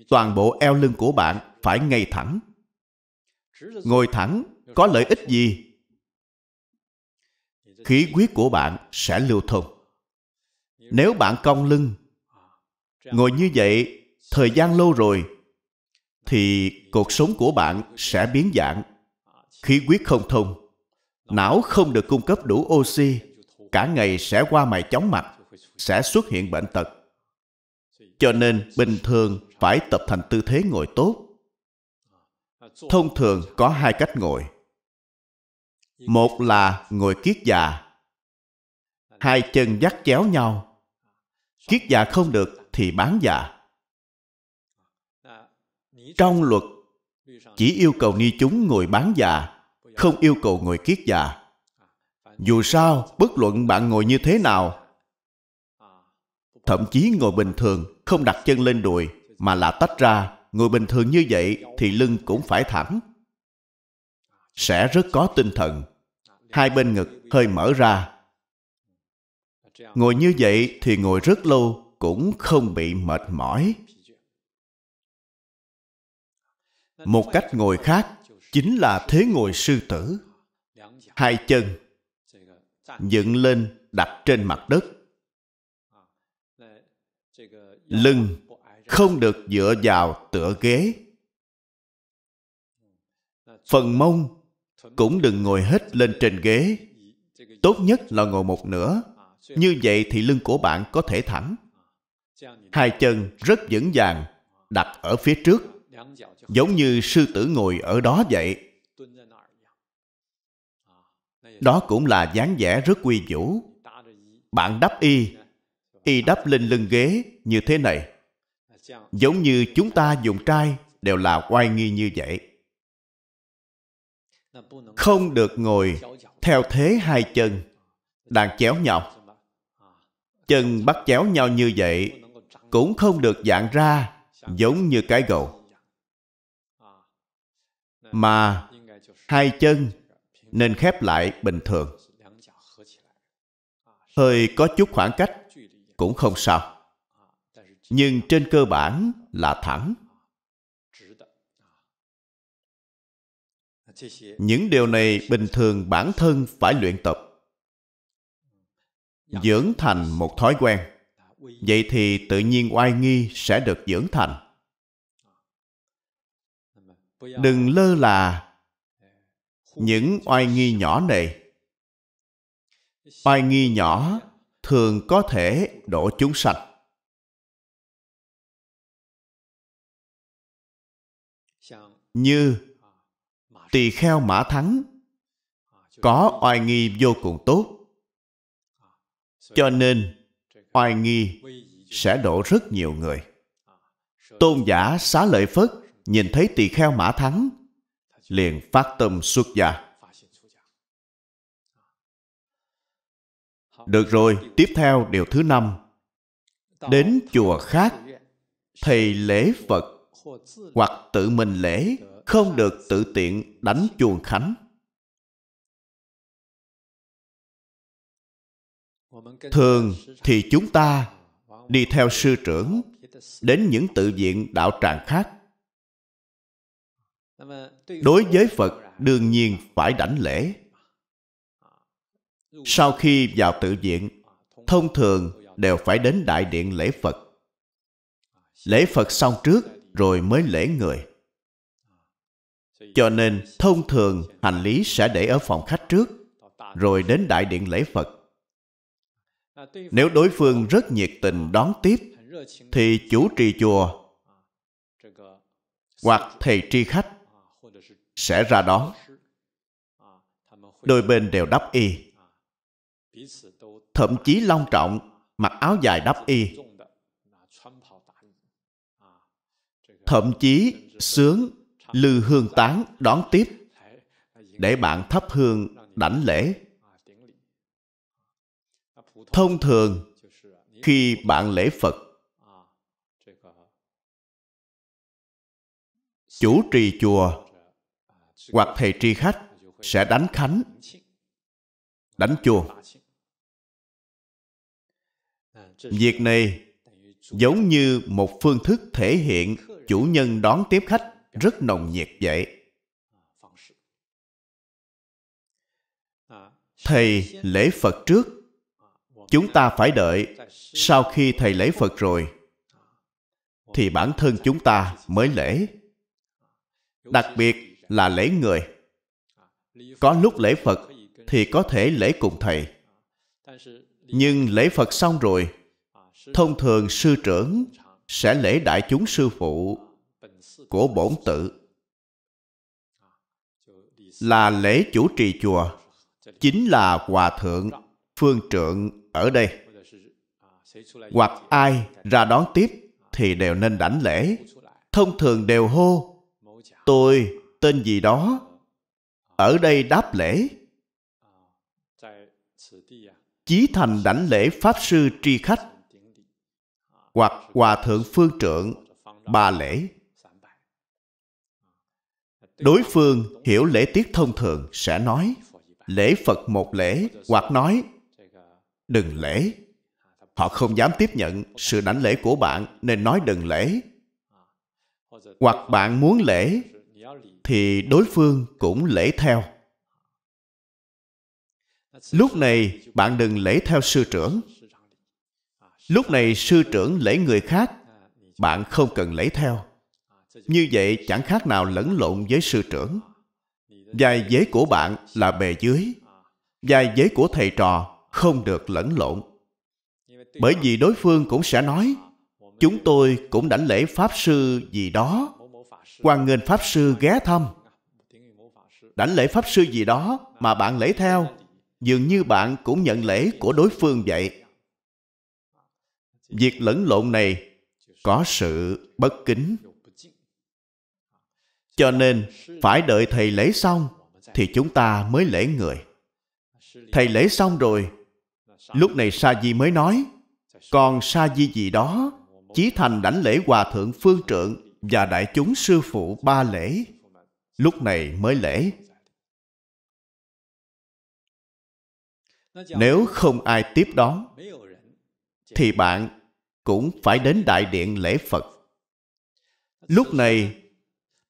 toàn bộ eo lưng của bạn phải ngay thẳng. Ngồi thẳng có lợi ích gì? Khí huyết của bạn sẽ lưu thông. Nếu bạn cong lưng, ngồi như vậy thời gian lâu rồi, thì cuộc sống của bạn sẽ biến dạng. Khí huyết không thông, não không được cung cấp đủ oxy, cả ngày sẽ qua mày chóng mặt, sẽ xuất hiện bệnh tật. Cho nên bình thường phải tập thành tư thế ngồi tốt thông thường có hai cách ngồi một là ngồi kiết già hai chân dắt chéo nhau kiết già không được thì bán già trong luật chỉ yêu cầu ni chúng ngồi bán già không yêu cầu ngồi kiết già dù sao bất luận bạn ngồi như thế nào thậm chí ngồi bình thường không đặt chân lên đùi mà là tách ra, ngồi bình thường như vậy thì lưng cũng phải thẳng. Sẽ rất có tinh thần. Hai bên ngực hơi mở ra. Ngồi như vậy thì ngồi rất lâu cũng không bị mệt mỏi. Một cách ngồi khác chính là thế ngồi sư tử. Hai chân dựng lên đặt trên mặt đất. Lưng không được dựa vào tựa ghế phần mông cũng đừng ngồi hết lên trên ghế tốt nhất là ngồi một nửa như vậy thì lưng của bạn có thể thẳng hai chân rất vững vàng đặt ở phía trước giống như sư tử ngồi ở đó vậy đó cũng là dáng vẻ rất quy vũ bạn đắp y y đắp lên lưng ghế như thế này giống như chúng ta dùng trai đều là oai nghi như vậy không được ngồi theo thế hai chân đang chéo nhau chân bắt chéo nhau như vậy cũng không được dạng ra giống như cái gầu mà hai chân nên khép lại bình thường hơi có chút khoảng cách cũng không sao nhưng trên cơ bản là thẳng những điều này bình thường bản thân phải luyện tập dưỡng thành một thói quen vậy thì tự nhiên oai nghi sẽ được dưỡng thành đừng lơ là những oai nghi nhỏ này oai nghi nhỏ thường có thể đổ chúng sạch như tỳ kheo mã thắng có oai nghi vô cùng tốt cho nên oai nghi sẽ đổ rất nhiều người tôn giả xá lợi phất nhìn thấy tỳ kheo mã thắng liền phát tâm xuất gia được rồi tiếp theo điều thứ năm đến chùa khác thầy lễ phật hoặc tự mình lễ không được tự tiện đánh chuồng khánh thường thì chúng ta đi theo sư trưởng đến những tự viện đạo tràng khác đối với phật đương nhiên phải đảnh lễ sau khi vào tự viện thông thường đều phải đến đại điện lễ phật lễ phật xong trước rồi mới lễ người. Cho nên, thông thường hành lý sẽ để ở phòng khách trước, rồi đến đại điện lễ Phật. Nếu đối phương rất nhiệt tình đón tiếp, thì chủ trì chùa hoặc thầy tri khách sẽ ra đón. Đôi bên đều đắp y. Thậm chí long trọng, mặc áo dài đắp y, thậm chí sướng lư hương tán đón tiếp để bạn thắp hương đảnh lễ thông thường khi bạn lễ phật chủ trì chùa hoặc thầy tri khách sẽ đánh khánh đánh chuông việc này giống như một phương thức thể hiện chủ nhân đón tiếp khách rất nồng nhiệt vậy. Thầy lễ Phật trước, chúng ta phải đợi sau khi thầy lễ Phật rồi, thì bản thân chúng ta mới lễ. Đặc biệt là lễ người. Có lúc lễ Phật thì có thể lễ cùng thầy. Nhưng lễ Phật xong rồi, thông thường sư trưởng sẽ lễ đại chúng sư phụ của bổn tự là lễ chủ trì chùa chính là hòa thượng phương trượng ở đây hoặc ai ra đón tiếp thì đều nên đảnh lễ thông thường đều hô tôi tên gì đó ở đây đáp lễ chí thành đảnh lễ pháp sư tri khách hoặc Hòa Thượng Phương trưởng ba lễ. Đối phương hiểu lễ tiết thông thường sẽ nói lễ Phật một lễ hoặc nói đừng lễ. Họ không dám tiếp nhận sự đánh lễ của bạn nên nói đừng lễ. Hoặc bạn muốn lễ thì đối phương cũng lễ theo. Lúc này bạn đừng lễ theo sư trưởng Lúc này sư trưởng lễ người khác, bạn không cần lễ theo. Như vậy chẳng khác nào lẫn lộn với sư trưởng. Dài giới của bạn là bề dưới, dài giới của thầy trò không được lẫn lộn. Bởi vì đối phương cũng sẽ nói, chúng tôi cũng đảnh lễ Pháp Sư gì đó, quan nghênh Pháp Sư ghé thăm. Đảnh lễ Pháp Sư gì đó mà bạn lễ theo, dường như bạn cũng nhận lễ của đối phương vậy việc lẫn lộn này có sự bất kính cho nên phải đợi thầy lễ xong thì chúng ta mới lễ người thầy lễ xong rồi lúc này sa di mới nói còn sa di gì đó chí thành đảnh lễ hòa thượng phương trượng và đại chúng sư phụ ba lễ lúc này mới lễ nếu không ai tiếp đón thì bạn cũng phải đến đại điện lễ Phật. Lúc này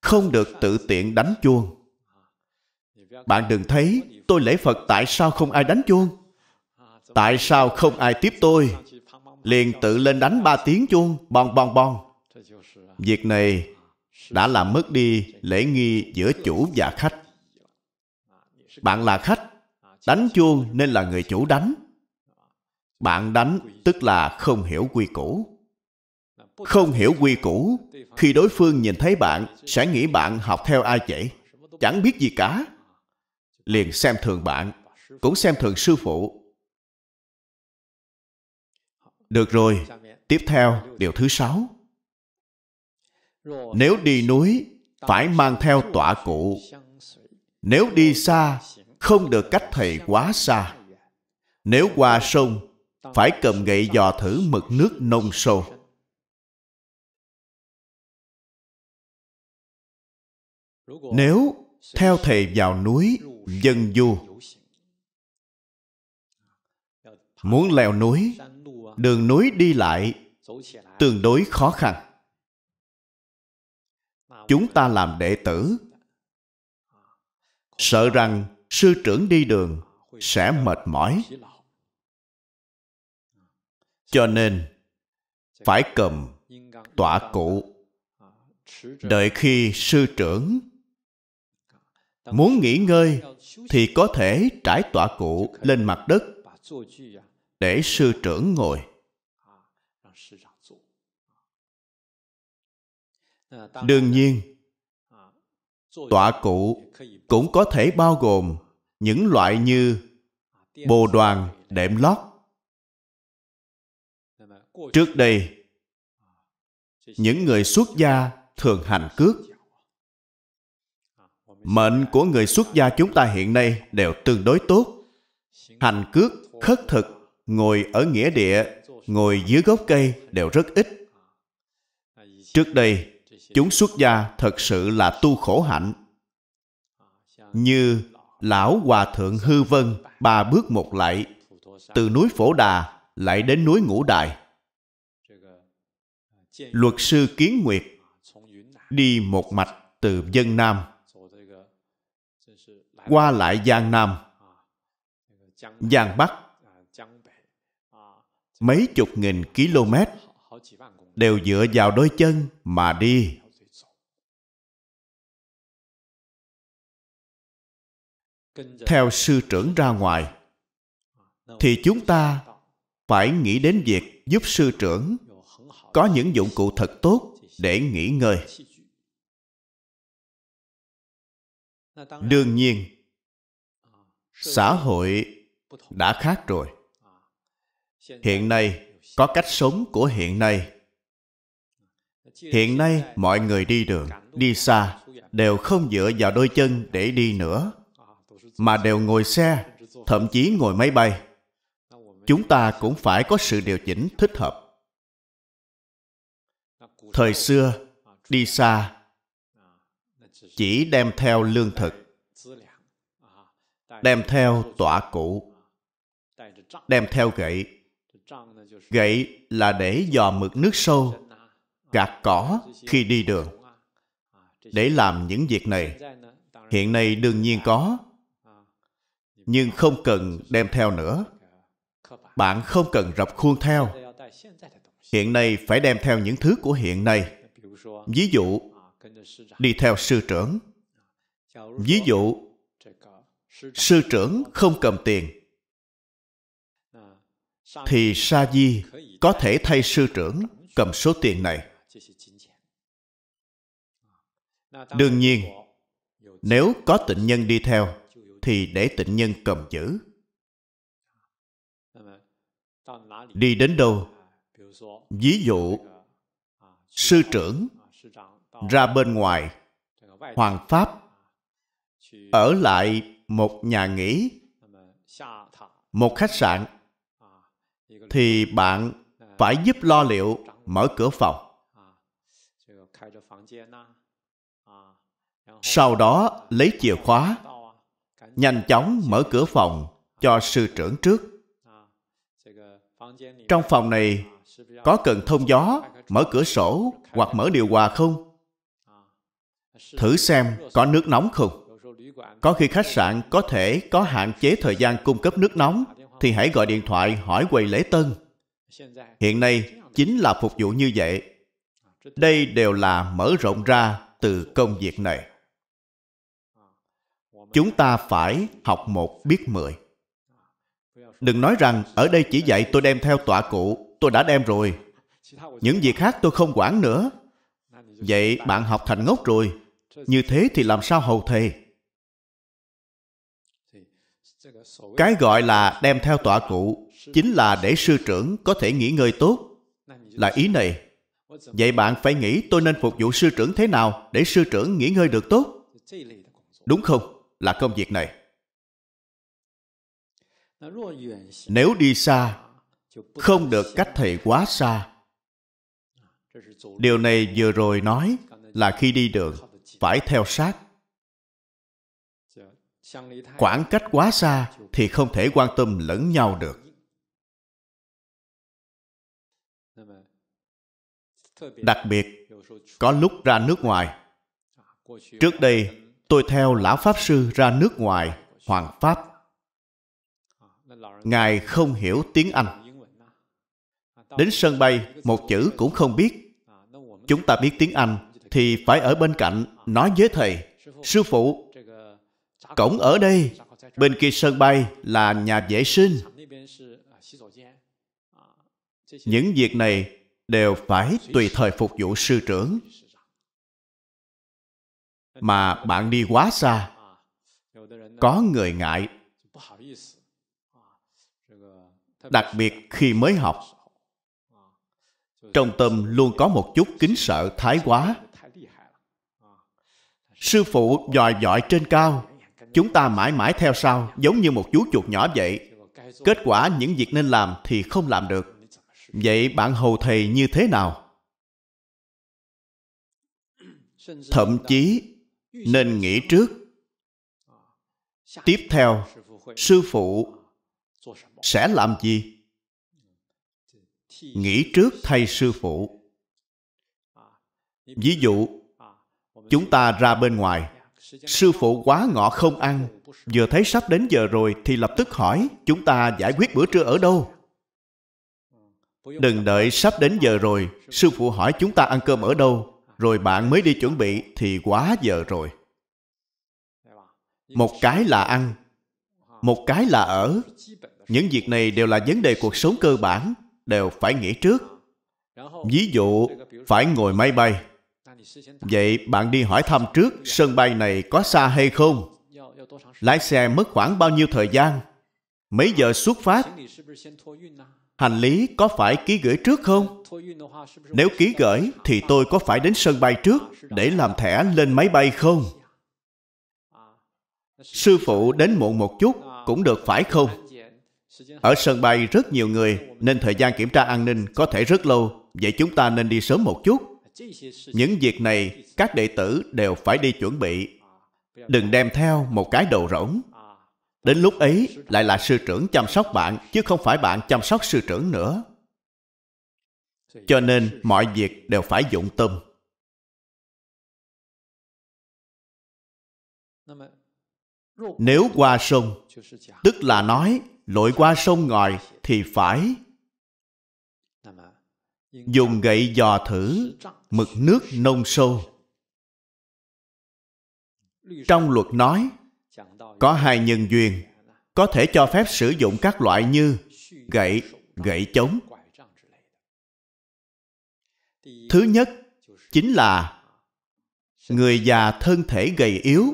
không được tự tiện đánh chuông. Bạn đừng thấy tôi lễ Phật tại sao không ai đánh chuông? Tại sao không ai tiếp tôi? Liền tự lên đánh ba tiếng chuông, bon bon bon. Việc này đã làm mất đi lễ nghi giữa chủ và khách. Bạn là khách, đánh chuông nên là người chủ đánh. Bạn đánh tức là không hiểu quy củ. Không hiểu quy củ, khi đối phương nhìn thấy bạn sẽ nghĩ bạn học theo ai vậy? Chẳng biết gì cả. Liền xem thường bạn, cũng xem thường sư phụ. Được rồi, tiếp theo điều thứ sáu. Nếu đi núi, phải mang theo tọa cụ. Nếu đi xa, không được cách thầy quá xa. Nếu qua sông, phải cầm gậy dò thử mực nước nông sâu. Nếu theo thầy vào núi dân du, muốn leo núi, đường núi đi lại tương đối khó khăn. Chúng ta làm đệ tử, sợ rằng sư trưởng đi đường sẽ mệt mỏi cho nên phải cầm tọa cụ đợi khi sư trưởng muốn nghỉ ngơi thì có thể trải tọa cụ lên mặt đất để sư trưởng ngồi đương nhiên tọa cụ cũng có thể bao gồm những loại như bồ đoàn đệm lót trước đây những người xuất gia thường hành cước mệnh của người xuất gia chúng ta hiện nay đều tương đối tốt hành cước khất thực ngồi ở nghĩa địa ngồi dưới gốc cây đều rất ít trước đây chúng xuất gia thật sự là tu khổ hạnh như lão hòa thượng hư vân ba bước một lại từ núi phổ đà lại đến núi ngũ đài luật sư Kiến Nguyệt đi một mạch từ dân Nam qua lại Giang Nam, Giang Bắc, mấy chục nghìn km đều dựa vào đôi chân mà đi. Theo sư trưởng ra ngoài, thì chúng ta phải nghĩ đến việc giúp sư trưởng có những dụng cụ thật tốt để nghỉ ngơi. Đương nhiên, xã hội đã khác rồi. Hiện nay, có cách sống của hiện nay. Hiện nay, mọi người đi đường, đi xa, đều không dựa vào đôi chân để đi nữa, mà đều ngồi xe, thậm chí ngồi máy bay. Chúng ta cũng phải có sự điều chỉnh thích hợp thời xưa đi xa chỉ đem theo lương thực đem theo tỏa cụ đem theo gậy gậy là để dò mực nước sâu gạt cỏ khi đi đường để làm những việc này hiện nay đương nhiên có nhưng không cần đem theo nữa bạn không cần rập khuôn theo hiện nay phải đem theo những thứ của hiện nay. Ví dụ, đi theo sư trưởng. Ví dụ, sư trưởng không cầm tiền, thì sa di có thể thay sư trưởng cầm số tiền này. Đương nhiên, nếu có tịnh nhân đi theo, thì để tịnh nhân cầm giữ. Đi đến đâu ví dụ sư trưởng ra bên ngoài hoàng pháp ở lại một nhà nghỉ một khách sạn thì bạn phải giúp lo liệu mở cửa phòng sau đó lấy chìa khóa nhanh chóng mở cửa phòng cho sư trưởng trước trong phòng này có cần thông gió mở cửa sổ hoặc mở điều hòa không thử xem có nước nóng không có khi khách sạn có thể có hạn chế thời gian cung cấp nước nóng thì hãy gọi điện thoại hỏi quầy lễ tân hiện nay chính là phục vụ như vậy đây đều là mở rộng ra từ công việc này chúng ta phải học một biết mười đừng nói rằng ở đây chỉ dạy tôi đem theo tọa cụ tôi đã đem rồi. Những việc khác tôi không quản nữa. Vậy bạn học thành ngốc rồi. Như thế thì làm sao hầu thầy? Cái gọi là đem theo tọa cụ chính là để sư trưởng có thể nghỉ ngơi tốt. Là ý này. Vậy bạn phải nghĩ tôi nên phục vụ sư trưởng thế nào để sư trưởng nghỉ ngơi được tốt? Đúng không? Là công việc này. Nếu đi xa không được cách thầy quá xa điều này vừa rồi nói là khi đi đường phải theo sát khoảng cách quá xa thì không thể quan tâm lẫn nhau được đặc biệt có lúc ra nước ngoài trước đây tôi theo lão pháp sư ra nước ngoài hoàng pháp ngài không hiểu tiếng anh đến sân bay một chữ cũng không biết chúng ta biết tiếng anh thì phải ở bên cạnh nói với thầy sư phụ cổng ở đây bên kia sân bay là nhà vệ sinh những việc này đều phải tùy thời phục vụ sư trưởng mà bạn đi quá xa có người ngại đặc biệt khi mới học trong tâm luôn có một chút kính sợ thái quá sư phụ dòi dọi trên cao chúng ta mãi mãi theo sau giống như một chú chuột nhỏ vậy kết quả những việc nên làm thì không làm được vậy bạn hầu thầy như thế nào thậm chí nên nghĩ trước tiếp theo sư phụ sẽ làm gì nghĩ trước thay sư phụ ví dụ chúng ta ra bên ngoài sư phụ quá ngọ không ăn vừa thấy sắp đến giờ rồi thì lập tức hỏi chúng ta giải quyết bữa trưa ở đâu đừng đợi sắp đến giờ rồi sư phụ hỏi chúng ta ăn cơm ở đâu rồi bạn mới đi chuẩn bị thì quá giờ rồi một cái là ăn một cái là ở những việc này đều là vấn đề cuộc sống cơ bản đều phải nghĩ trước ví dụ phải ngồi máy bay vậy bạn đi hỏi thăm trước sân bay này có xa hay không lái xe mất khoảng bao nhiêu thời gian mấy giờ xuất phát hành lý có phải ký gửi trước không nếu ký gửi thì tôi có phải đến sân bay trước để làm thẻ lên máy bay không sư phụ đến muộn một chút cũng được phải không ở sân bay rất nhiều người, nên thời gian kiểm tra an ninh có thể rất lâu, vậy chúng ta nên đi sớm một chút. Những việc này, các đệ tử đều phải đi chuẩn bị. Đừng đem theo một cái đầu rỗng. Đến lúc ấy, lại là sư trưởng chăm sóc bạn, chứ không phải bạn chăm sóc sư trưởng nữa. Cho nên, mọi việc đều phải dụng tâm. Nếu qua sông, tức là nói lội qua sông ngòi thì phải dùng gậy dò thử mực nước nông sâu trong luật nói có hai nhân duyên có thể cho phép sử dụng các loại như gậy gậy chống thứ nhất chính là người già thân thể gầy yếu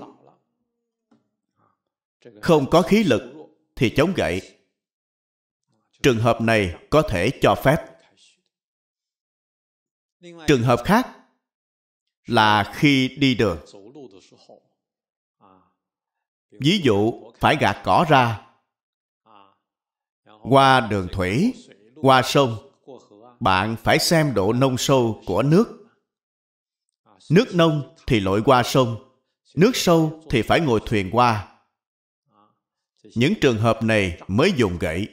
không có khí lực thì chống gậy. Trường hợp này có thể cho phép. Trường hợp khác là khi đi đường. Ví dụ, phải gạt cỏ ra, qua đường thủy, qua sông, bạn phải xem độ nông sâu của nước. Nước nông thì lội qua sông, nước sâu thì phải ngồi thuyền qua những trường hợp này mới dùng gậy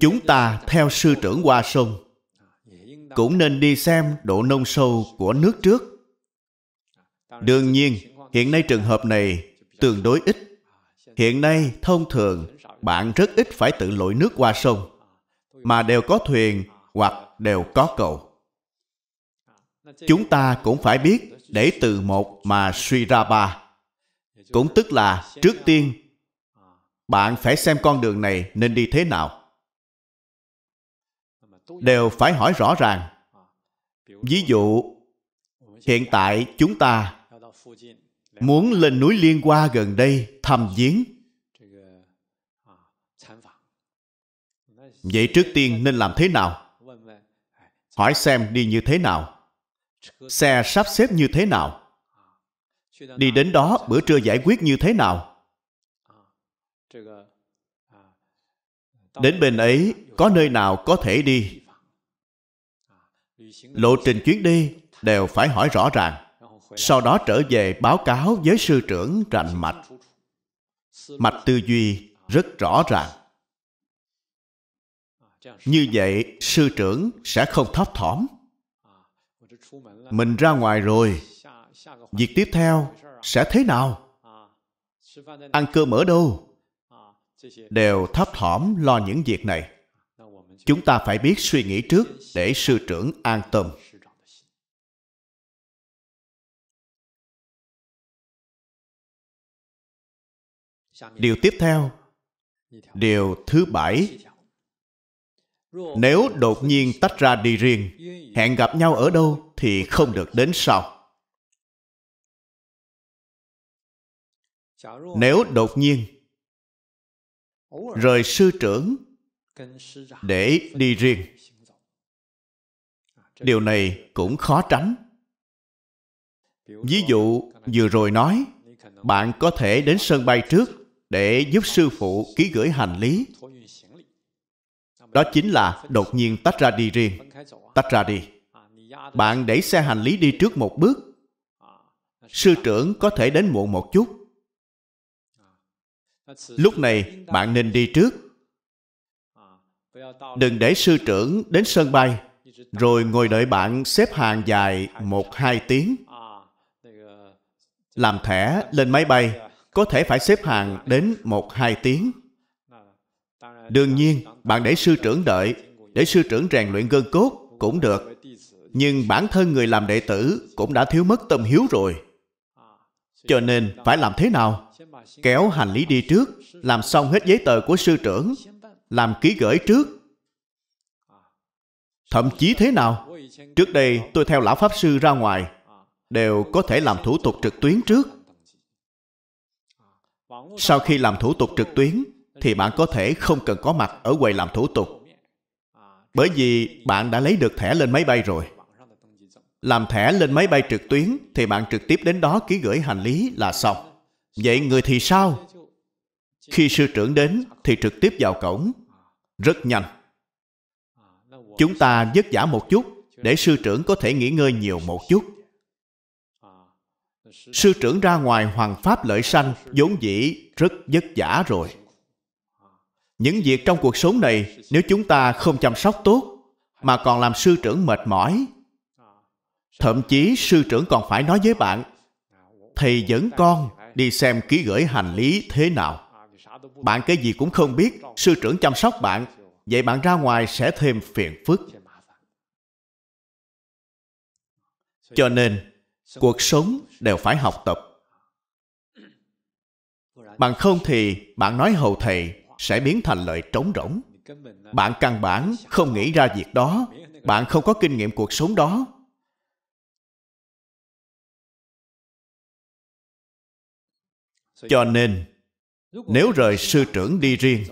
chúng ta theo sư trưởng qua sông cũng nên đi xem độ nông sâu của nước trước đương nhiên hiện nay trường hợp này tương đối ít hiện nay thông thường bạn rất ít phải tự lội nước qua sông mà đều có thuyền hoặc đều có cầu chúng ta cũng phải biết để từ một mà suy ra ba cũng tức là trước tiên bạn phải xem con đường này nên đi thế nào đều phải hỏi rõ ràng ví dụ hiện tại chúng ta muốn lên núi liên qua gần đây thăm viếng vậy trước tiên nên làm thế nào hỏi xem đi như thế nào xe sắp xếp như thế nào đi đến đó bữa trưa giải quyết như thế nào đến bên ấy có nơi nào có thể đi lộ trình chuyến đi đều phải hỏi rõ ràng sau đó trở về báo cáo với sư trưởng rành mạch mạch tư duy rất rõ ràng như vậy sư trưởng sẽ không thấp thỏm mình ra ngoài rồi việc tiếp theo sẽ thế nào ăn cơm ở đâu đều thấp thỏm lo những việc này chúng ta phải biết suy nghĩ trước để sư trưởng an tâm điều tiếp theo điều thứ bảy nếu đột nhiên tách ra đi riêng hẹn gặp nhau ở đâu thì không được đến sau nếu đột nhiên rời sư trưởng để đi riêng điều này cũng khó tránh ví dụ vừa rồi nói bạn có thể đến sân bay trước để giúp sư phụ ký gửi hành lý đó chính là đột nhiên tách ra đi riêng tách ra đi bạn đẩy xe hành lý đi trước một bước sư trưởng có thể đến muộn một chút lúc này bạn nên đi trước đừng để sư trưởng đến sân bay rồi ngồi đợi bạn xếp hàng dài một hai tiếng làm thẻ lên máy bay có thể phải xếp hàng đến một hai tiếng đương nhiên bạn để sư trưởng đợi để sư trưởng rèn luyện gân cốt cũng được nhưng bản thân người làm đệ tử cũng đã thiếu mất tâm hiếu rồi cho nên phải làm thế nào kéo hành lý đi trước, làm xong hết giấy tờ của sư trưởng, làm ký gửi trước. Thậm chí thế nào? Trước đây tôi theo lão Pháp Sư ra ngoài, đều có thể làm thủ tục trực tuyến trước. Sau khi làm thủ tục trực tuyến, thì bạn có thể không cần có mặt ở quầy làm thủ tục. Bởi vì bạn đã lấy được thẻ lên máy bay rồi. Làm thẻ lên máy bay trực tuyến thì bạn trực tiếp đến đó ký gửi hành lý là xong. Vậy người thì sao? Khi sư trưởng đến thì trực tiếp vào cổng. Rất nhanh. Chúng ta vất vả một chút để sư trưởng có thể nghỉ ngơi nhiều một chút. Sư trưởng ra ngoài hoàng pháp lợi sanh vốn dĩ rất vất vả rồi. Những việc trong cuộc sống này nếu chúng ta không chăm sóc tốt mà còn làm sư trưởng mệt mỏi thậm chí sư trưởng còn phải nói với bạn thầy dẫn con đi xem ký gửi hành lý thế nào. Bạn cái gì cũng không biết, sư trưởng chăm sóc bạn, vậy bạn ra ngoài sẽ thêm phiền phức. Cho nên, cuộc sống đều phải học tập. Bằng không thì bạn nói hầu thầy sẽ biến thành lời trống rỗng. Bạn căn bản không nghĩ ra việc đó, bạn không có kinh nghiệm cuộc sống đó, cho nên nếu rời sư trưởng đi riêng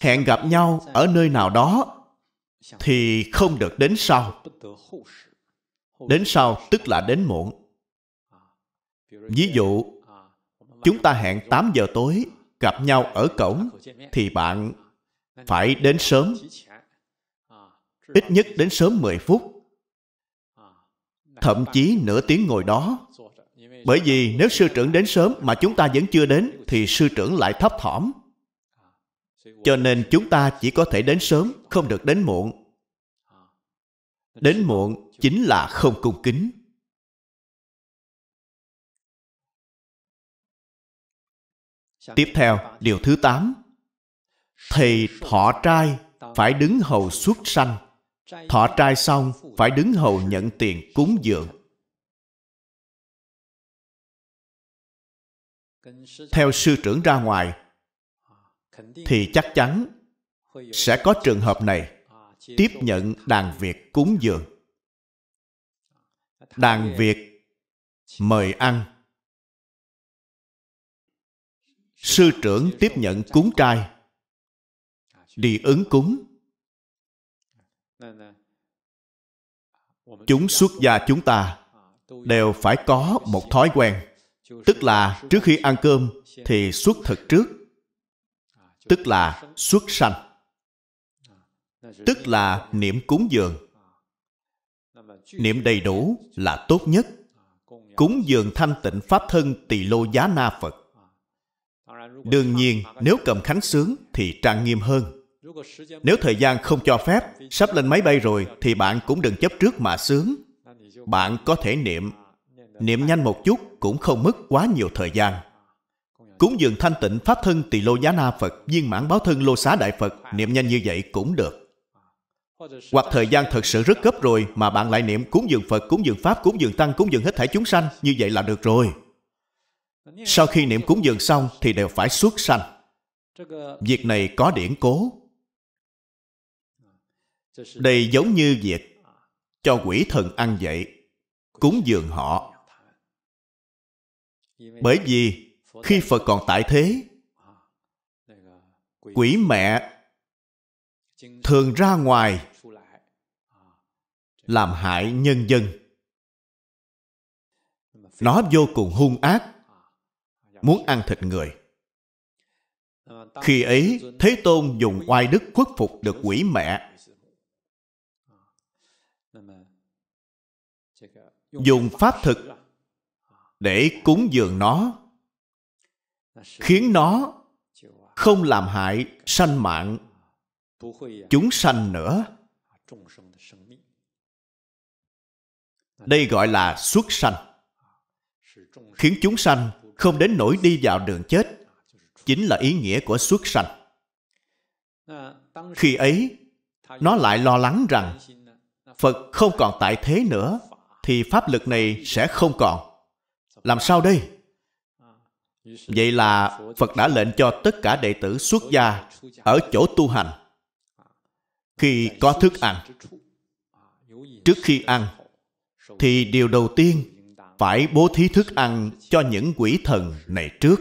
hẹn gặp nhau ở nơi nào đó thì không được đến sau đến sau tức là đến muộn ví dụ chúng ta hẹn 8 giờ tối gặp nhau ở cổng thì bạn phải đến sớm ít nhất đến sớm 10 phút thậm chí nửa tiếng ngồi đó bởi vì nếu sư trưởng đến sớm mà chúng ta vẫn chưa đến thì sư trưởng lại thấp thỏm. Cho nên chúng ta chỉ có thể đến sớm, không được đến muộn. Đến muộn chính là không cung kính. Tiếp theo, điều thứ 8. Thầy thọ trai phải đứng hầu xuất sanh. Thọ trai xong phải đứng hầu nhận tiền cúng dường. theo sư trưởng ra ngoài thì chắc chắn sẽ có trường hợp này tiếp nhận đàn việt cúng dường đàn việt mời ăn sư trưởng tiếp nhận cúng trai đi ứng cúng chúng xuất gia chúng ta đều phải có một thói quen tức là trước khi ăn cơm thì xuất thực trước tức là xuất sanh tức là niệm cúng dường niệm đầy đủ là tốt nhất cúng dường thanh tịnh pháp thân tỳ lô giá na phật đương nhiên nếu cầm khánh sướng thì trang nghiêm hơn nếu thời gian không cho phép sắp lên máy bay rồi thì bạn cũng đừng chấp trước mà sướng bạn có thể niệm niệm nhanh một chút cũng không mất quá nhiều thời gian. Cúng dường thanh tịnh pháp thân tỳ lô giá na Phật, viên mãn báo thân lô xá đại Phật, niệm nhanh như vậy cũng được. Hoặc thời gian thật sự rất gấp rồi mà bạn lại niệm cúng dường Phật, cúng dường Pháp, cúng dường Tăng, cúng dường hết thảy chúng sanh, như vậy là được rồi. Sau khi niệm cúng dường xong thì đều phải xuất sanh. Việc này có điển cố. Đây giống như việc cho quỷ thần ăn vậy, cúng dường họ bởi vì khi phật còn tại thế quỷ mẹ thường ra ngoài làm hại nhân dân nó vô cùng hung ác muốn ăn thịt người khi ấy thế tôn dùng oai đức khuất phục được quỷ mẹ dùng pháp thực để cúng dường nó khiến nó không làm hại sanh mạng chúng sanh nữa đây gọi là xuất sanh khiến chúng sanh không đến nỗi đi vào đường chết chính là ý nghĩa của xuất sanh khi ấy nó lại lo lắng rằng phật không còn tại thế nữa thì pháp lực này sẽ không còn làm sao đây vậy là phật đã lệnh cho tất cả đệ tử xuất gia ở chỗ tu hành khi có thức ăn trước khi ăn thì điều đầu tiên phải bố thí thức ăn cho những quỷ thần này trước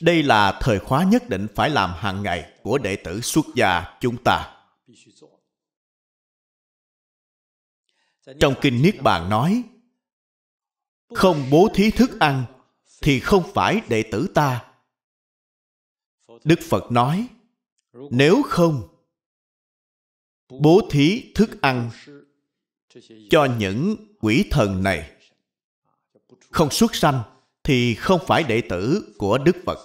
đây là thời khóa nhất định phải làm hàng ngày của đệ tử xuất gia chúng ta trong kinh niết bàn nói không bố thí thức ăn thì không phải đệ tử ta đức phật nói nếu không bố thí thức ăn cho những quỷ thần này không xuất sanh thì không phải đệ tử của đức phật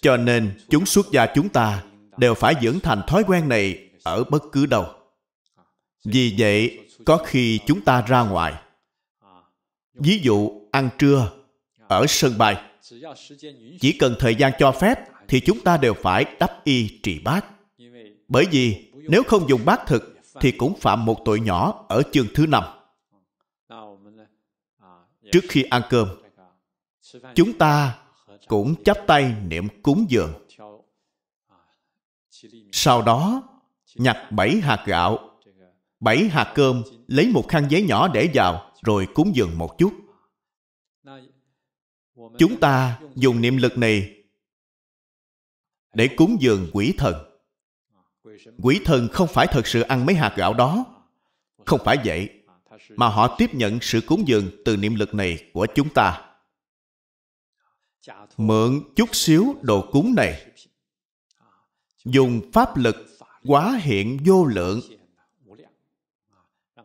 cho nên chúng xuất gia chúng ta đều phải dưỡng thành thói quen này ở bất cứ đâu vì vậy có khi chúng ta ra ngoài ví dụ ăn trưa ở sân bay chỉ cần thời gian cho phép thì chúng ta đều phải đắp y trì bát bởi vì nếu không dùng bát thực thì cũng phạm một tội nhỏ ở chương thứ năm trước khi ăn cơm chúng ta cũng chắp tay niệm cúng dường sau đó nhặt bảy hạt gạo bảy hạt cơm lấy một khăn giấy nhỏ để vào rồi cúng dường một chút. Chúng ta dùng niệm lực này để cúng dường quỷ thần. Quỷ thần không phải thật sự ăn mấy hạt gạo đó. Không phải vậy, mà họ tiếp nhận sự cúng dường từ niệm lực này của chúng ta. Mượn chút xíu đồ cúng này, dùng pháp lực quá hiện vô lượng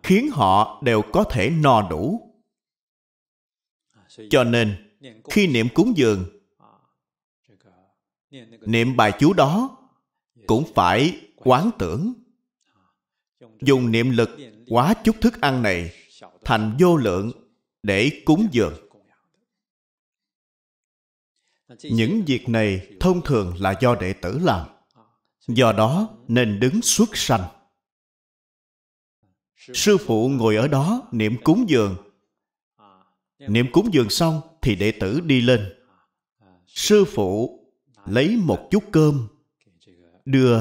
khiến họ đều có thể no đủ. Cho nên, khi niệm cúng dường, niệm bài chú đó cũng phải quán tưởng. Dùng niệm lực quá chút thức ăn này thành vô lượng để cúng dường. Những việc này thông thường là do đệ tử làm. Do đó nên đứng xuất sanh sư phụ ngồi ở đó niệm cúng dường niệm cúng dường xong thì đệ tử đi lên sư phụ lấy một chút cơm đưa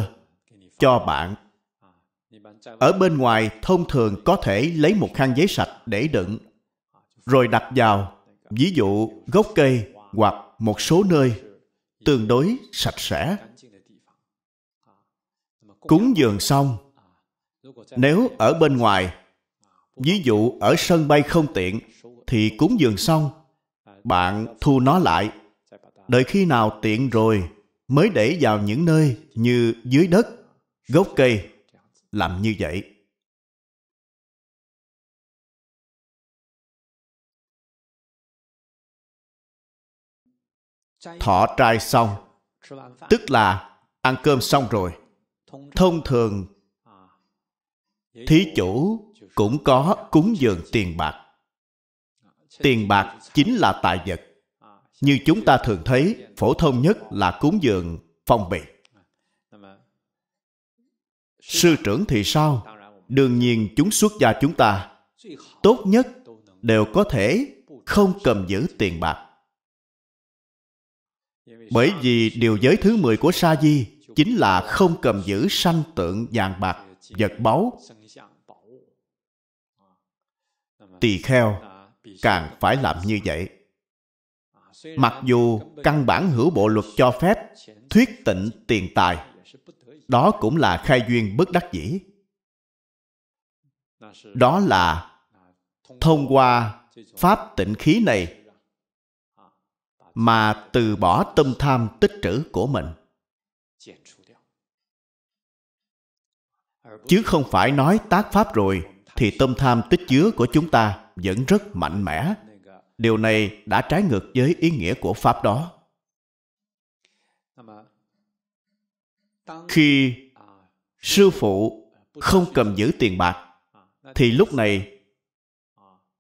cho bạn ở bên ngoài thông thường có thể lấy một khăn giấy sạch để đựng rồi đặt vào ví dụ gốc cây hoặc một số nơi tương đối sạch sẽ cúng dường xong nếu ở bên ngoài ví dụ ở sân bay không tiện thì cúng dường xong bạn thu nó lại đợi khi nào tiện rồi mới để vào những nơi như dưới đất gốc cây làm như vậy thọ trai xong tức là ăn cơm xong rồi thông thường thí chủ cũng có cúng dường tiền bạc tiền bạc chính là tài vật như chúng ta thường thấy phổ thông nhất là cúng dường phong bì sư trưởng thì sao đương nhiên chúng xuất gia chúng ta tốt nhất đều có thể không cầm giữ tiền bạc bởi vì điều giới thứ 10 của Sa Di chính là không cầm giữ sanh tượng vàng bạc vật báu tỳ kheo càng phải làm như vậy mặc dù căn bản hữu bộ luật cho phép thuyết tịnh tiền tài đó cũng là khai duyên bất đắc dĩ đó là thông qua pháp tịnh khí này mà từ bỏ tâm tham tích trữ của mình chứ không phải nói tác pháp rồi thì tâm tham tích chứa của chúng ta vẫn rất mạnh mẽ điều này đã trái ngược với ý nghĩa của pháp đó khi sư phụ không cầm giữ tiền bạc thì lúc này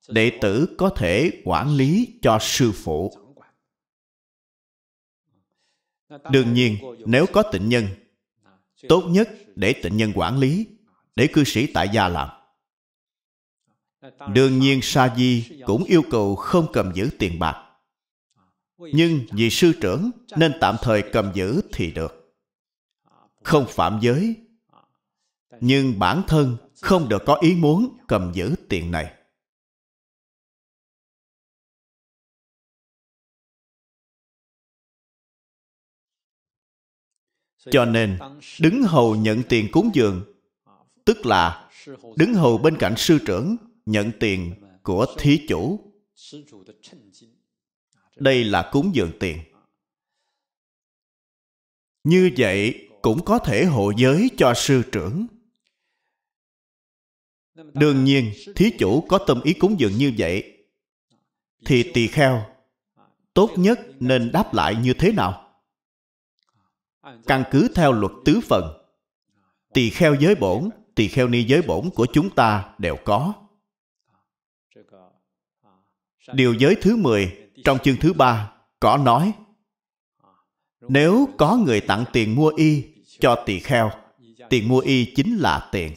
đệ tử có thể quản lý cho sư phụ đương nhiên nếu có tịnh nhân tốt nhất để tịnh nhân quản lý, để cư sĩ tại gia làm. Đương nhiên Sa Di cũng yêu cầu không cầm giữ tiền bạc. Nhưng vì sư trưởng nên tạm thời cầm giữ thì được. Không phạm giới, nhưng bản thân không được có ý muốn cầm giữ tiền này. cho nên đứng hầu nhận tiền cúng dường tức là đứng hầu bên cạnh sư trưởng nhận tiền của thí chủ đây là cúng dường tiền như vậy cũng có thể hộ giới cho sư trưởng đương nhiên thí chủ có tâm ý cúng dường như vậy thì tỳ kheo tốt nhất nên đáp lại như thế nào căn cứ theo luật tứ phần tỳ kheo giới bổn tỳ kheo ni giới bổn của chúng ta đều có điều giới thứ 10 trong chương thứ ba có nói nếu có người tặng tiền mua y cho tỳ kheo tiền mua y chính là tiền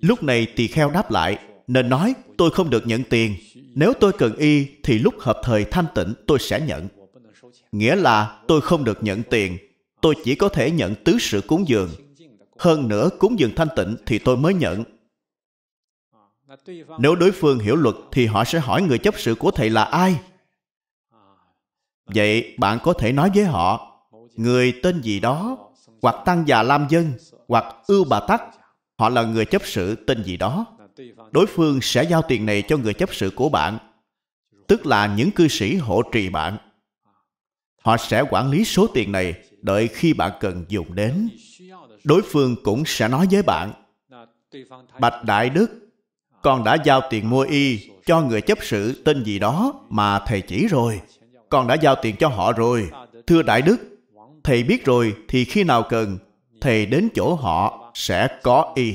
lúc này tỳ kheo đáp lại nên nói tôi không được nhận tiền nếu tôi cần y thì lúc hợp thời thanh tịnh tôi sẽ nhận nghĩa là tôi không được nhận tiền, tôi chỉ có thể nhận tứ sự cúng dường. Hơn nữa, cúng dường thanh tịnh thì tôi mới nhận. Nếu đối phương hiểu luật thì họ sẽ hỏi người chấp sự của thầy là ai? Vậy bạn có thể nói với họ, người tên gì đó, hoặc tăng già lam dân, hoặc ưu bà tắc, họ là người chấp sự tên gì đó. Đối phương sẽ giao tiền này cho người chấp sự của bạn, tức là những cư sĩ hộ trì bạn. Họ sẽ quản lý số tiền này đợi khi bạn cần dùng đến. Đối phương cũng sẽ nói với bạn, Bạch Đại Đức, con đã giao tiền mua y cho người chấp sự tên gì đó mà thầy chỉ rồi. Con đã giao tiền cho họ rồi. Thưa Đại Đức, thầy biết rồi thì khi nào cần, thầy đến chỗ họ sẽ có y.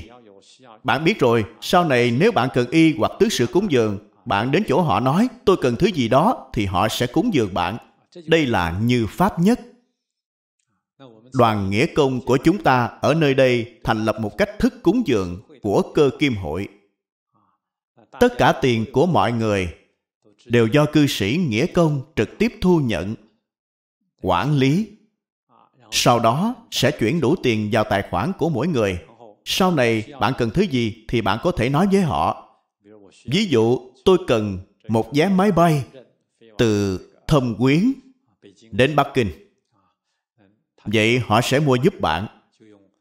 Bạn biết rồi, sau này nếu bạn cần y hoặc tứ sự cúng dường, bạn đến chỗ họ nói tôi cần thứ gì đó thì họ sẽ cúng dường bạn đây là như pháp nhất đoàn nghĩa công của chúng ta ở nơi đây thành lập một cách thức cúng dường của cơ kim hội tất cả tiền của mọi người đều do cư sĩ nghĩa công trực tiếp thu nhận quản lý sau đó sẽ chuyển đủ tiền vào tài khoản của mỗi người sau này bạn cần thứ gì thì bạn có thể nói với họ ví dụ tôi cần một vé máy bay từ thâm quyến đến Bắc Kinh. Vậy họ sẽ mua giúp bạn.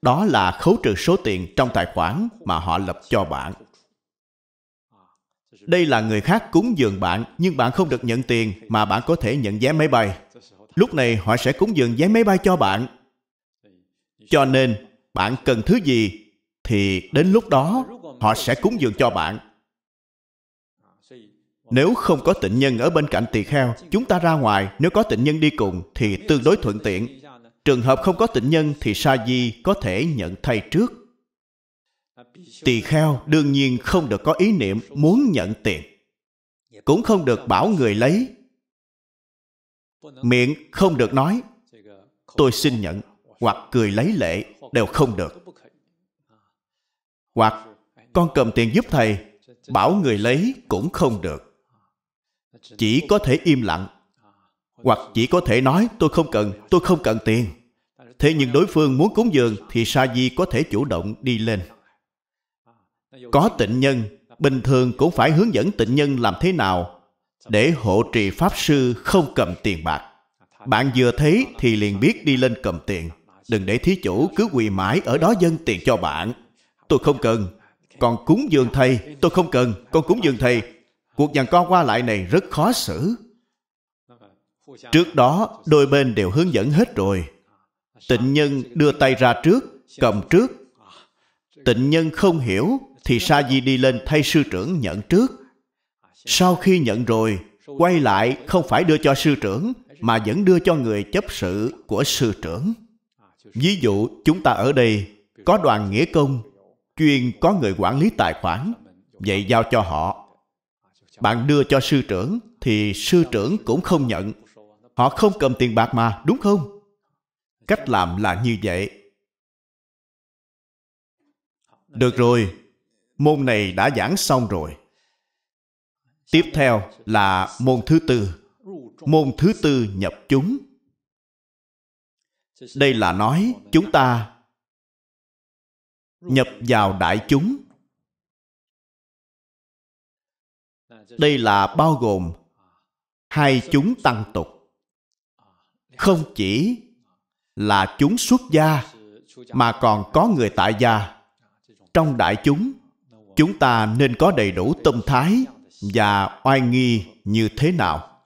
Đó là khấu trừ số tiền trong tài khoản mà họ lập cho bạn. Đây là người khác cúng dường bạn, nhưng bạn không được nhận tiền mà bạn có thể nhận vé máy bay. Lúc này họ sẽ cúng dường vé máy bay cho bạn. Cho nên, bạn cần thứ gì thì đến lúc đó họ sẽ cúng dường cho bạn nếu không có tịnh nhân ở bên cạnh tỳ kheo, chúng ta ra ngoài, nếu có tịnh nhân đi cùng thì tương đối thuận tiện. Trường hợp không có tịnh nhân thì sa di có thể nhận thay trước. Tỳ kheo đương nhiên không được có ý niệm muốn nhận tiền. Cũng không được bảo người lấy. Miệng không được nói, tôi xin nhận, hoặc cười lấy lệ đều không được. Hoặc con cầm tiền giúp thầy, bảo người lấy cũng không được chỉ có thể im lặng hoặc chỉ có thể nói tôi không cần tôi không cần tiền thế nhưng đối phương muốn cúng dường thì sa di có thể chủ động đi lên có tịnh nhân bình thường cũng phải hướng dẫn tịnh nhân làm thế nào để hộ trì pháp sư không cầm tiền bạc bạn vừa thấy thì liền biết đi lên cầm tiền đừng để thí chủ cứ quỳ mãi ở đó dâng tiền cho bạn tôi không cần còn cúng dường thầy tôi không cần còn cúng dường thầy Cuộc giằng co qua lại này rất khó xử. Trước đó, đôi bên đều hướng dẫn hết rồi. Tịnh nhân đưa tay ra trước, cầm trước. Tịnh nhân không hiểu, thì sa di đi lên thay sư trưởng nhận trước. Sau khi nhận rồi, quay lại không phải đưa cho sư trưởng, mà vẫn đưa cho người chấp sự của sư trưởng. Ví dụ, chúng ta ở đây có đoàn nghĩa công, chuyên có người quản lý tài khoản, vậy giao cho họ bạn đưa cho sư trưởng thì sư trưởng cũng không nhận họ không cầm tiền bạc mà đúng không cách làm là như vậy được rồi môn này đã giảng xong rồi tiếp theo là môn thứ tư môn thứ tư nhập chúng đây là nói chúng ta nhập vào đại chúng đây là bao gồm hai chúng tăng tục không chỉ là chúng xuất gia mà còn có người tại gia trong đại chúng chúng ta nên có đầy đủ tâm thái và oai nghi như thế nào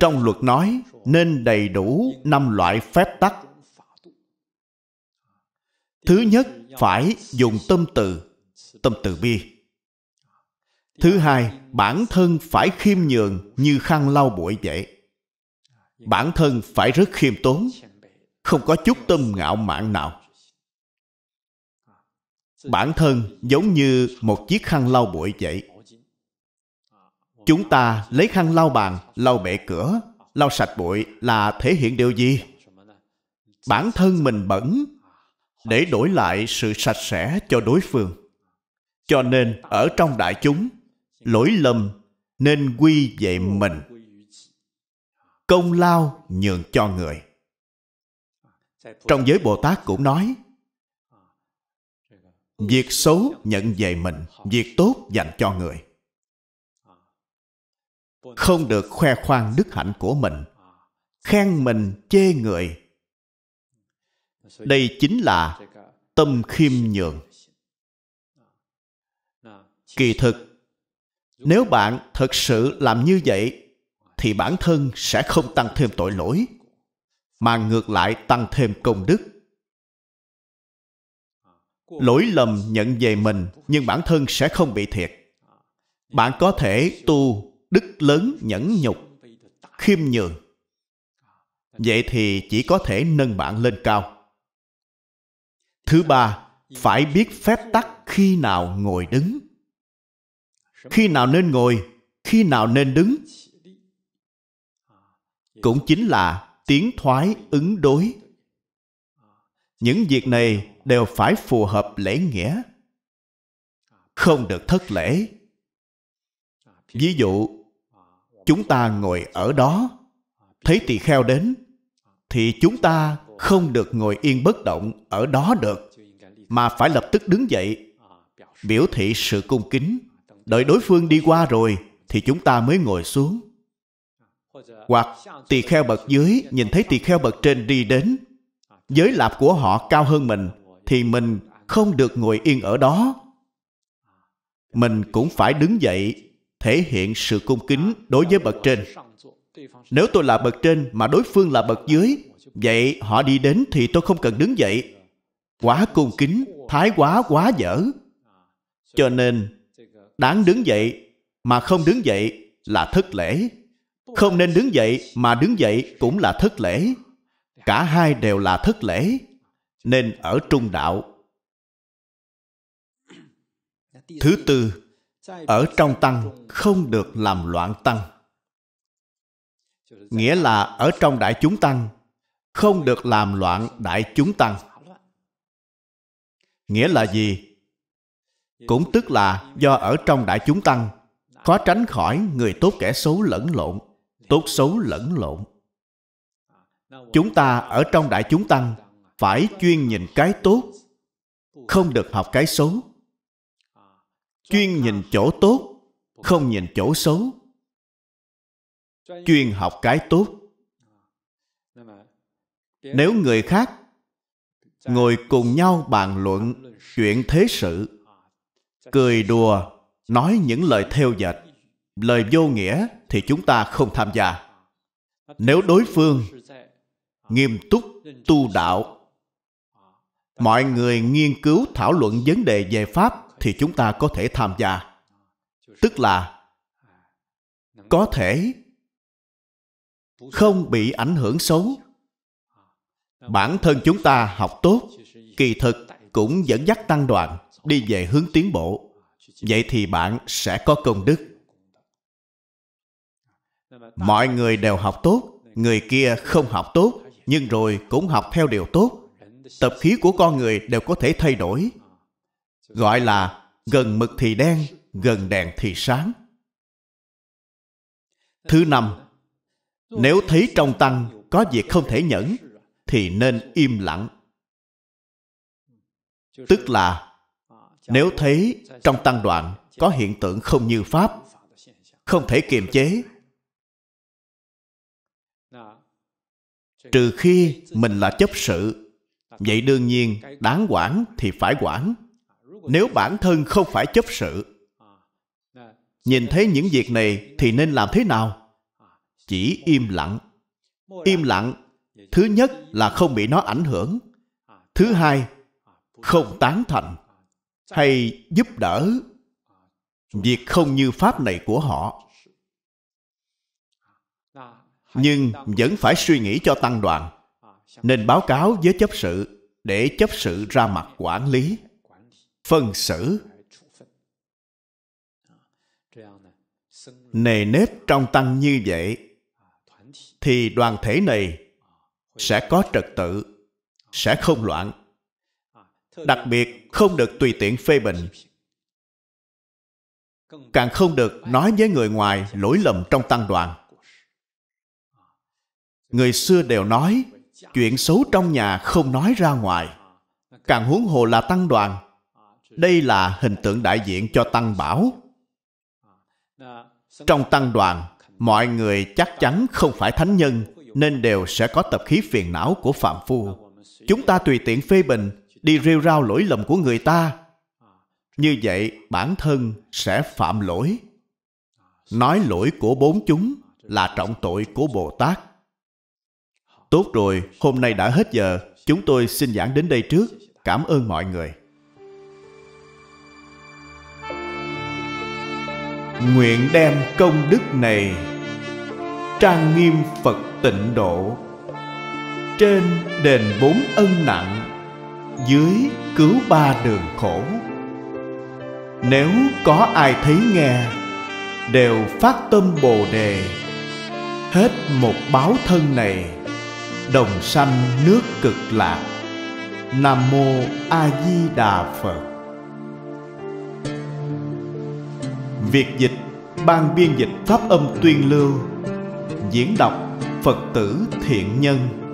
trong luật nói nên đầy đủ năm loại phép tắc thứ nhất phải dùng tâm từ tâm từ bi Thứ hai, bản thân phải khiêm nhường như khăn lau bụi vậy. Bản thân phải rất khiêm tốn, không có chút tâm ngạo mạn nào. Bản thân giống như một chiếc khăn lau bụi vậy. Chúng ta lấy khăn lau bàn, lau bệ cửa, lau sạch bụi là thể hiện điều gì? Bản thân mình bẩn để đổi lại sự sạch sẽ cho đối phương. Cho nên ở trong đại chúng lỗi lầm nên quy về mình công lao nhường cho người trong giới bồ tát cũng nói việc xấu nhận về mình việc tốt dành cho người không được khoe khoang đức hạnh của mình khen mình chê người đây chính là tâm khiêm nhường kỳ thực nếu bạn thực sự làm như vậy thì bản thân sẽ không tăng thêm tội lỗi mà ngược lại tăng thêm công đức lỗi lầm nhận về mình nhưng bản thân sẽ không bị thiệt bạn có thể tu đức lớn nhẫn nhục khiêm nhường vậy thì chỉ có thể nâng bạn lên cao thứ ba phải biết phép tắc khi nào ngồi đứng khi nào nên ngồi khi nào nên đứng cũng chính là tiến thoái ứng đối những việc này đều phải phù hợp lễ nghĩa không được thất lễ ví dụ chúng ta ngồi ở đó thấy tỳ kheo đến thì chúng ta không được ngồi yên bất động ở đó được mà phải lập tức đứng dậy biểu thị sự cung kính đợi đối phương đi qua rồi thì chúng ta mới ngồi xuống. Hoặc tỳ kheo bậc dưới nhìn thấy tỳ kheo bậc trên đi đến, giới lạp của họ cao hơn mình thì mình không được ngồi yên ở đó. Mình cũng phải đứng dậy thể hiện sự cung kính đối với bậc trên. Nếu tôi là bậc trên mà đối phương là bậc dưới, vậy họ đi đến thì tôi không cần đứng dậy. Quá cung kính, thái quá quá dở. Cho nên Đáng đứng dậy mà không đứng dậy là thất lễ. Không nên đứng dậy mà đứng dậy cũng là thất lễ. Cả hai đều là thất lễ. Nên ở trung đạo. Thứ tư, ở trong tăng không được làm loạn tăng. Nghĩa là ở trong đại chúng tăng không được làm loạn đại chúng tăng. Nghĩa là gì? cũng tức là do ở trong đại chúng tăng khó tránh khỏi người tốt kẻ xấu lẫn lộn tốt xấu lẫn lộn chúng ta ở trong đại chúng tăng phải chuyên nhìn cái tốt không được học cái xấu chuyên nhìn chỗ tốt không nhìn chỗ xấu chuyên học cái tốt nếu người khác ngồi cùng nhau bàn luận chuyện thế sự cười đùa, nói những lời theo dệt, lời vô nghĩa thì chúng ta không tham gia. Nếu đối phương nghiêm túc tu đạo, mọi người nghiên cứu thảo luận vấn đề về Pháp thì chúng ta có thể tham gia. Tức là có thể không bị ảnh hưởng xấu. Bản thân chúng ta học tốt, kỳ thực cũng dẫn dắt tăng đoàn đi về hướng tiến bộ vậy thì bạn sẽ có công đức mọi người đều học tốt người kia không học tốt nhưng rồi cũng học theo điều tốt tập khí của con người đều có thể thay đổi gọi là gần mực thì đen gần đèn thì sáng thứ năm nếu thấy trong tăng có việc không thể nhẫn thì nên im lặng tức là nếu thấy trong tăng đoạn có hiện tượng không như pháp không thể kiềm chế trừ khi mình là chấp sự vậy đương nhiên đáng quản thì phải quản nếu bản thân không phải chấp sự nhìn thấy những việc này thì nên làm thế nào chỉ im lặng im lặng thứ nhất là không bị nó ảnh hưởng thứ hai không tán thành hay giúp đỡ việc không như pháp này của họ nhưng vẫn phải suy nghĩ cho tăng đoàn nên báo cáo với chấp sự để chấp sự ra mặt quản lý phân xử nề nếp trong tăng như vậy thì đoàn thể này sẽ có trật tự sẽ không loạn đặc biệt không được tùy tiện phê bình càng không được nói với người ngoài lỗi lầm trong tăng đoàn người xưa đều nói chuyện xấu trong nhà không nói ra ngoài càng huống hồ là tăng đoàn đây là hình tượng đại diện cho tăng bảo trong tăng đoàn mọi người chắc chắn không phải thánh nhân nên đều sẽ có tập khí phiền não của phạm phu chúng ta tùy tiện phê bình đi rêu rao lỗi lầm của người ta như vậy bản thân sẽ phạm lỗi nói lỗi của bốn chúng là trọng tội của bồ tát tốt rồi hôm nay đã hết giờ chúng tôi xin giảng đến đây trước cảm ơn mọi người nguyện đem công đức này trang nghiêm phật tịnh độ trên đền bốn ân nặng dưới cứu ba đường khổ nếu có ai thấy nghe đều phát tâm bồ đề hết một báo thân này đồng sanh nước cực lạc nam mô a di đà phật việc dịch ban biên dịch pháp âm tuyên lưu diễn đọc phật tử thiện nhân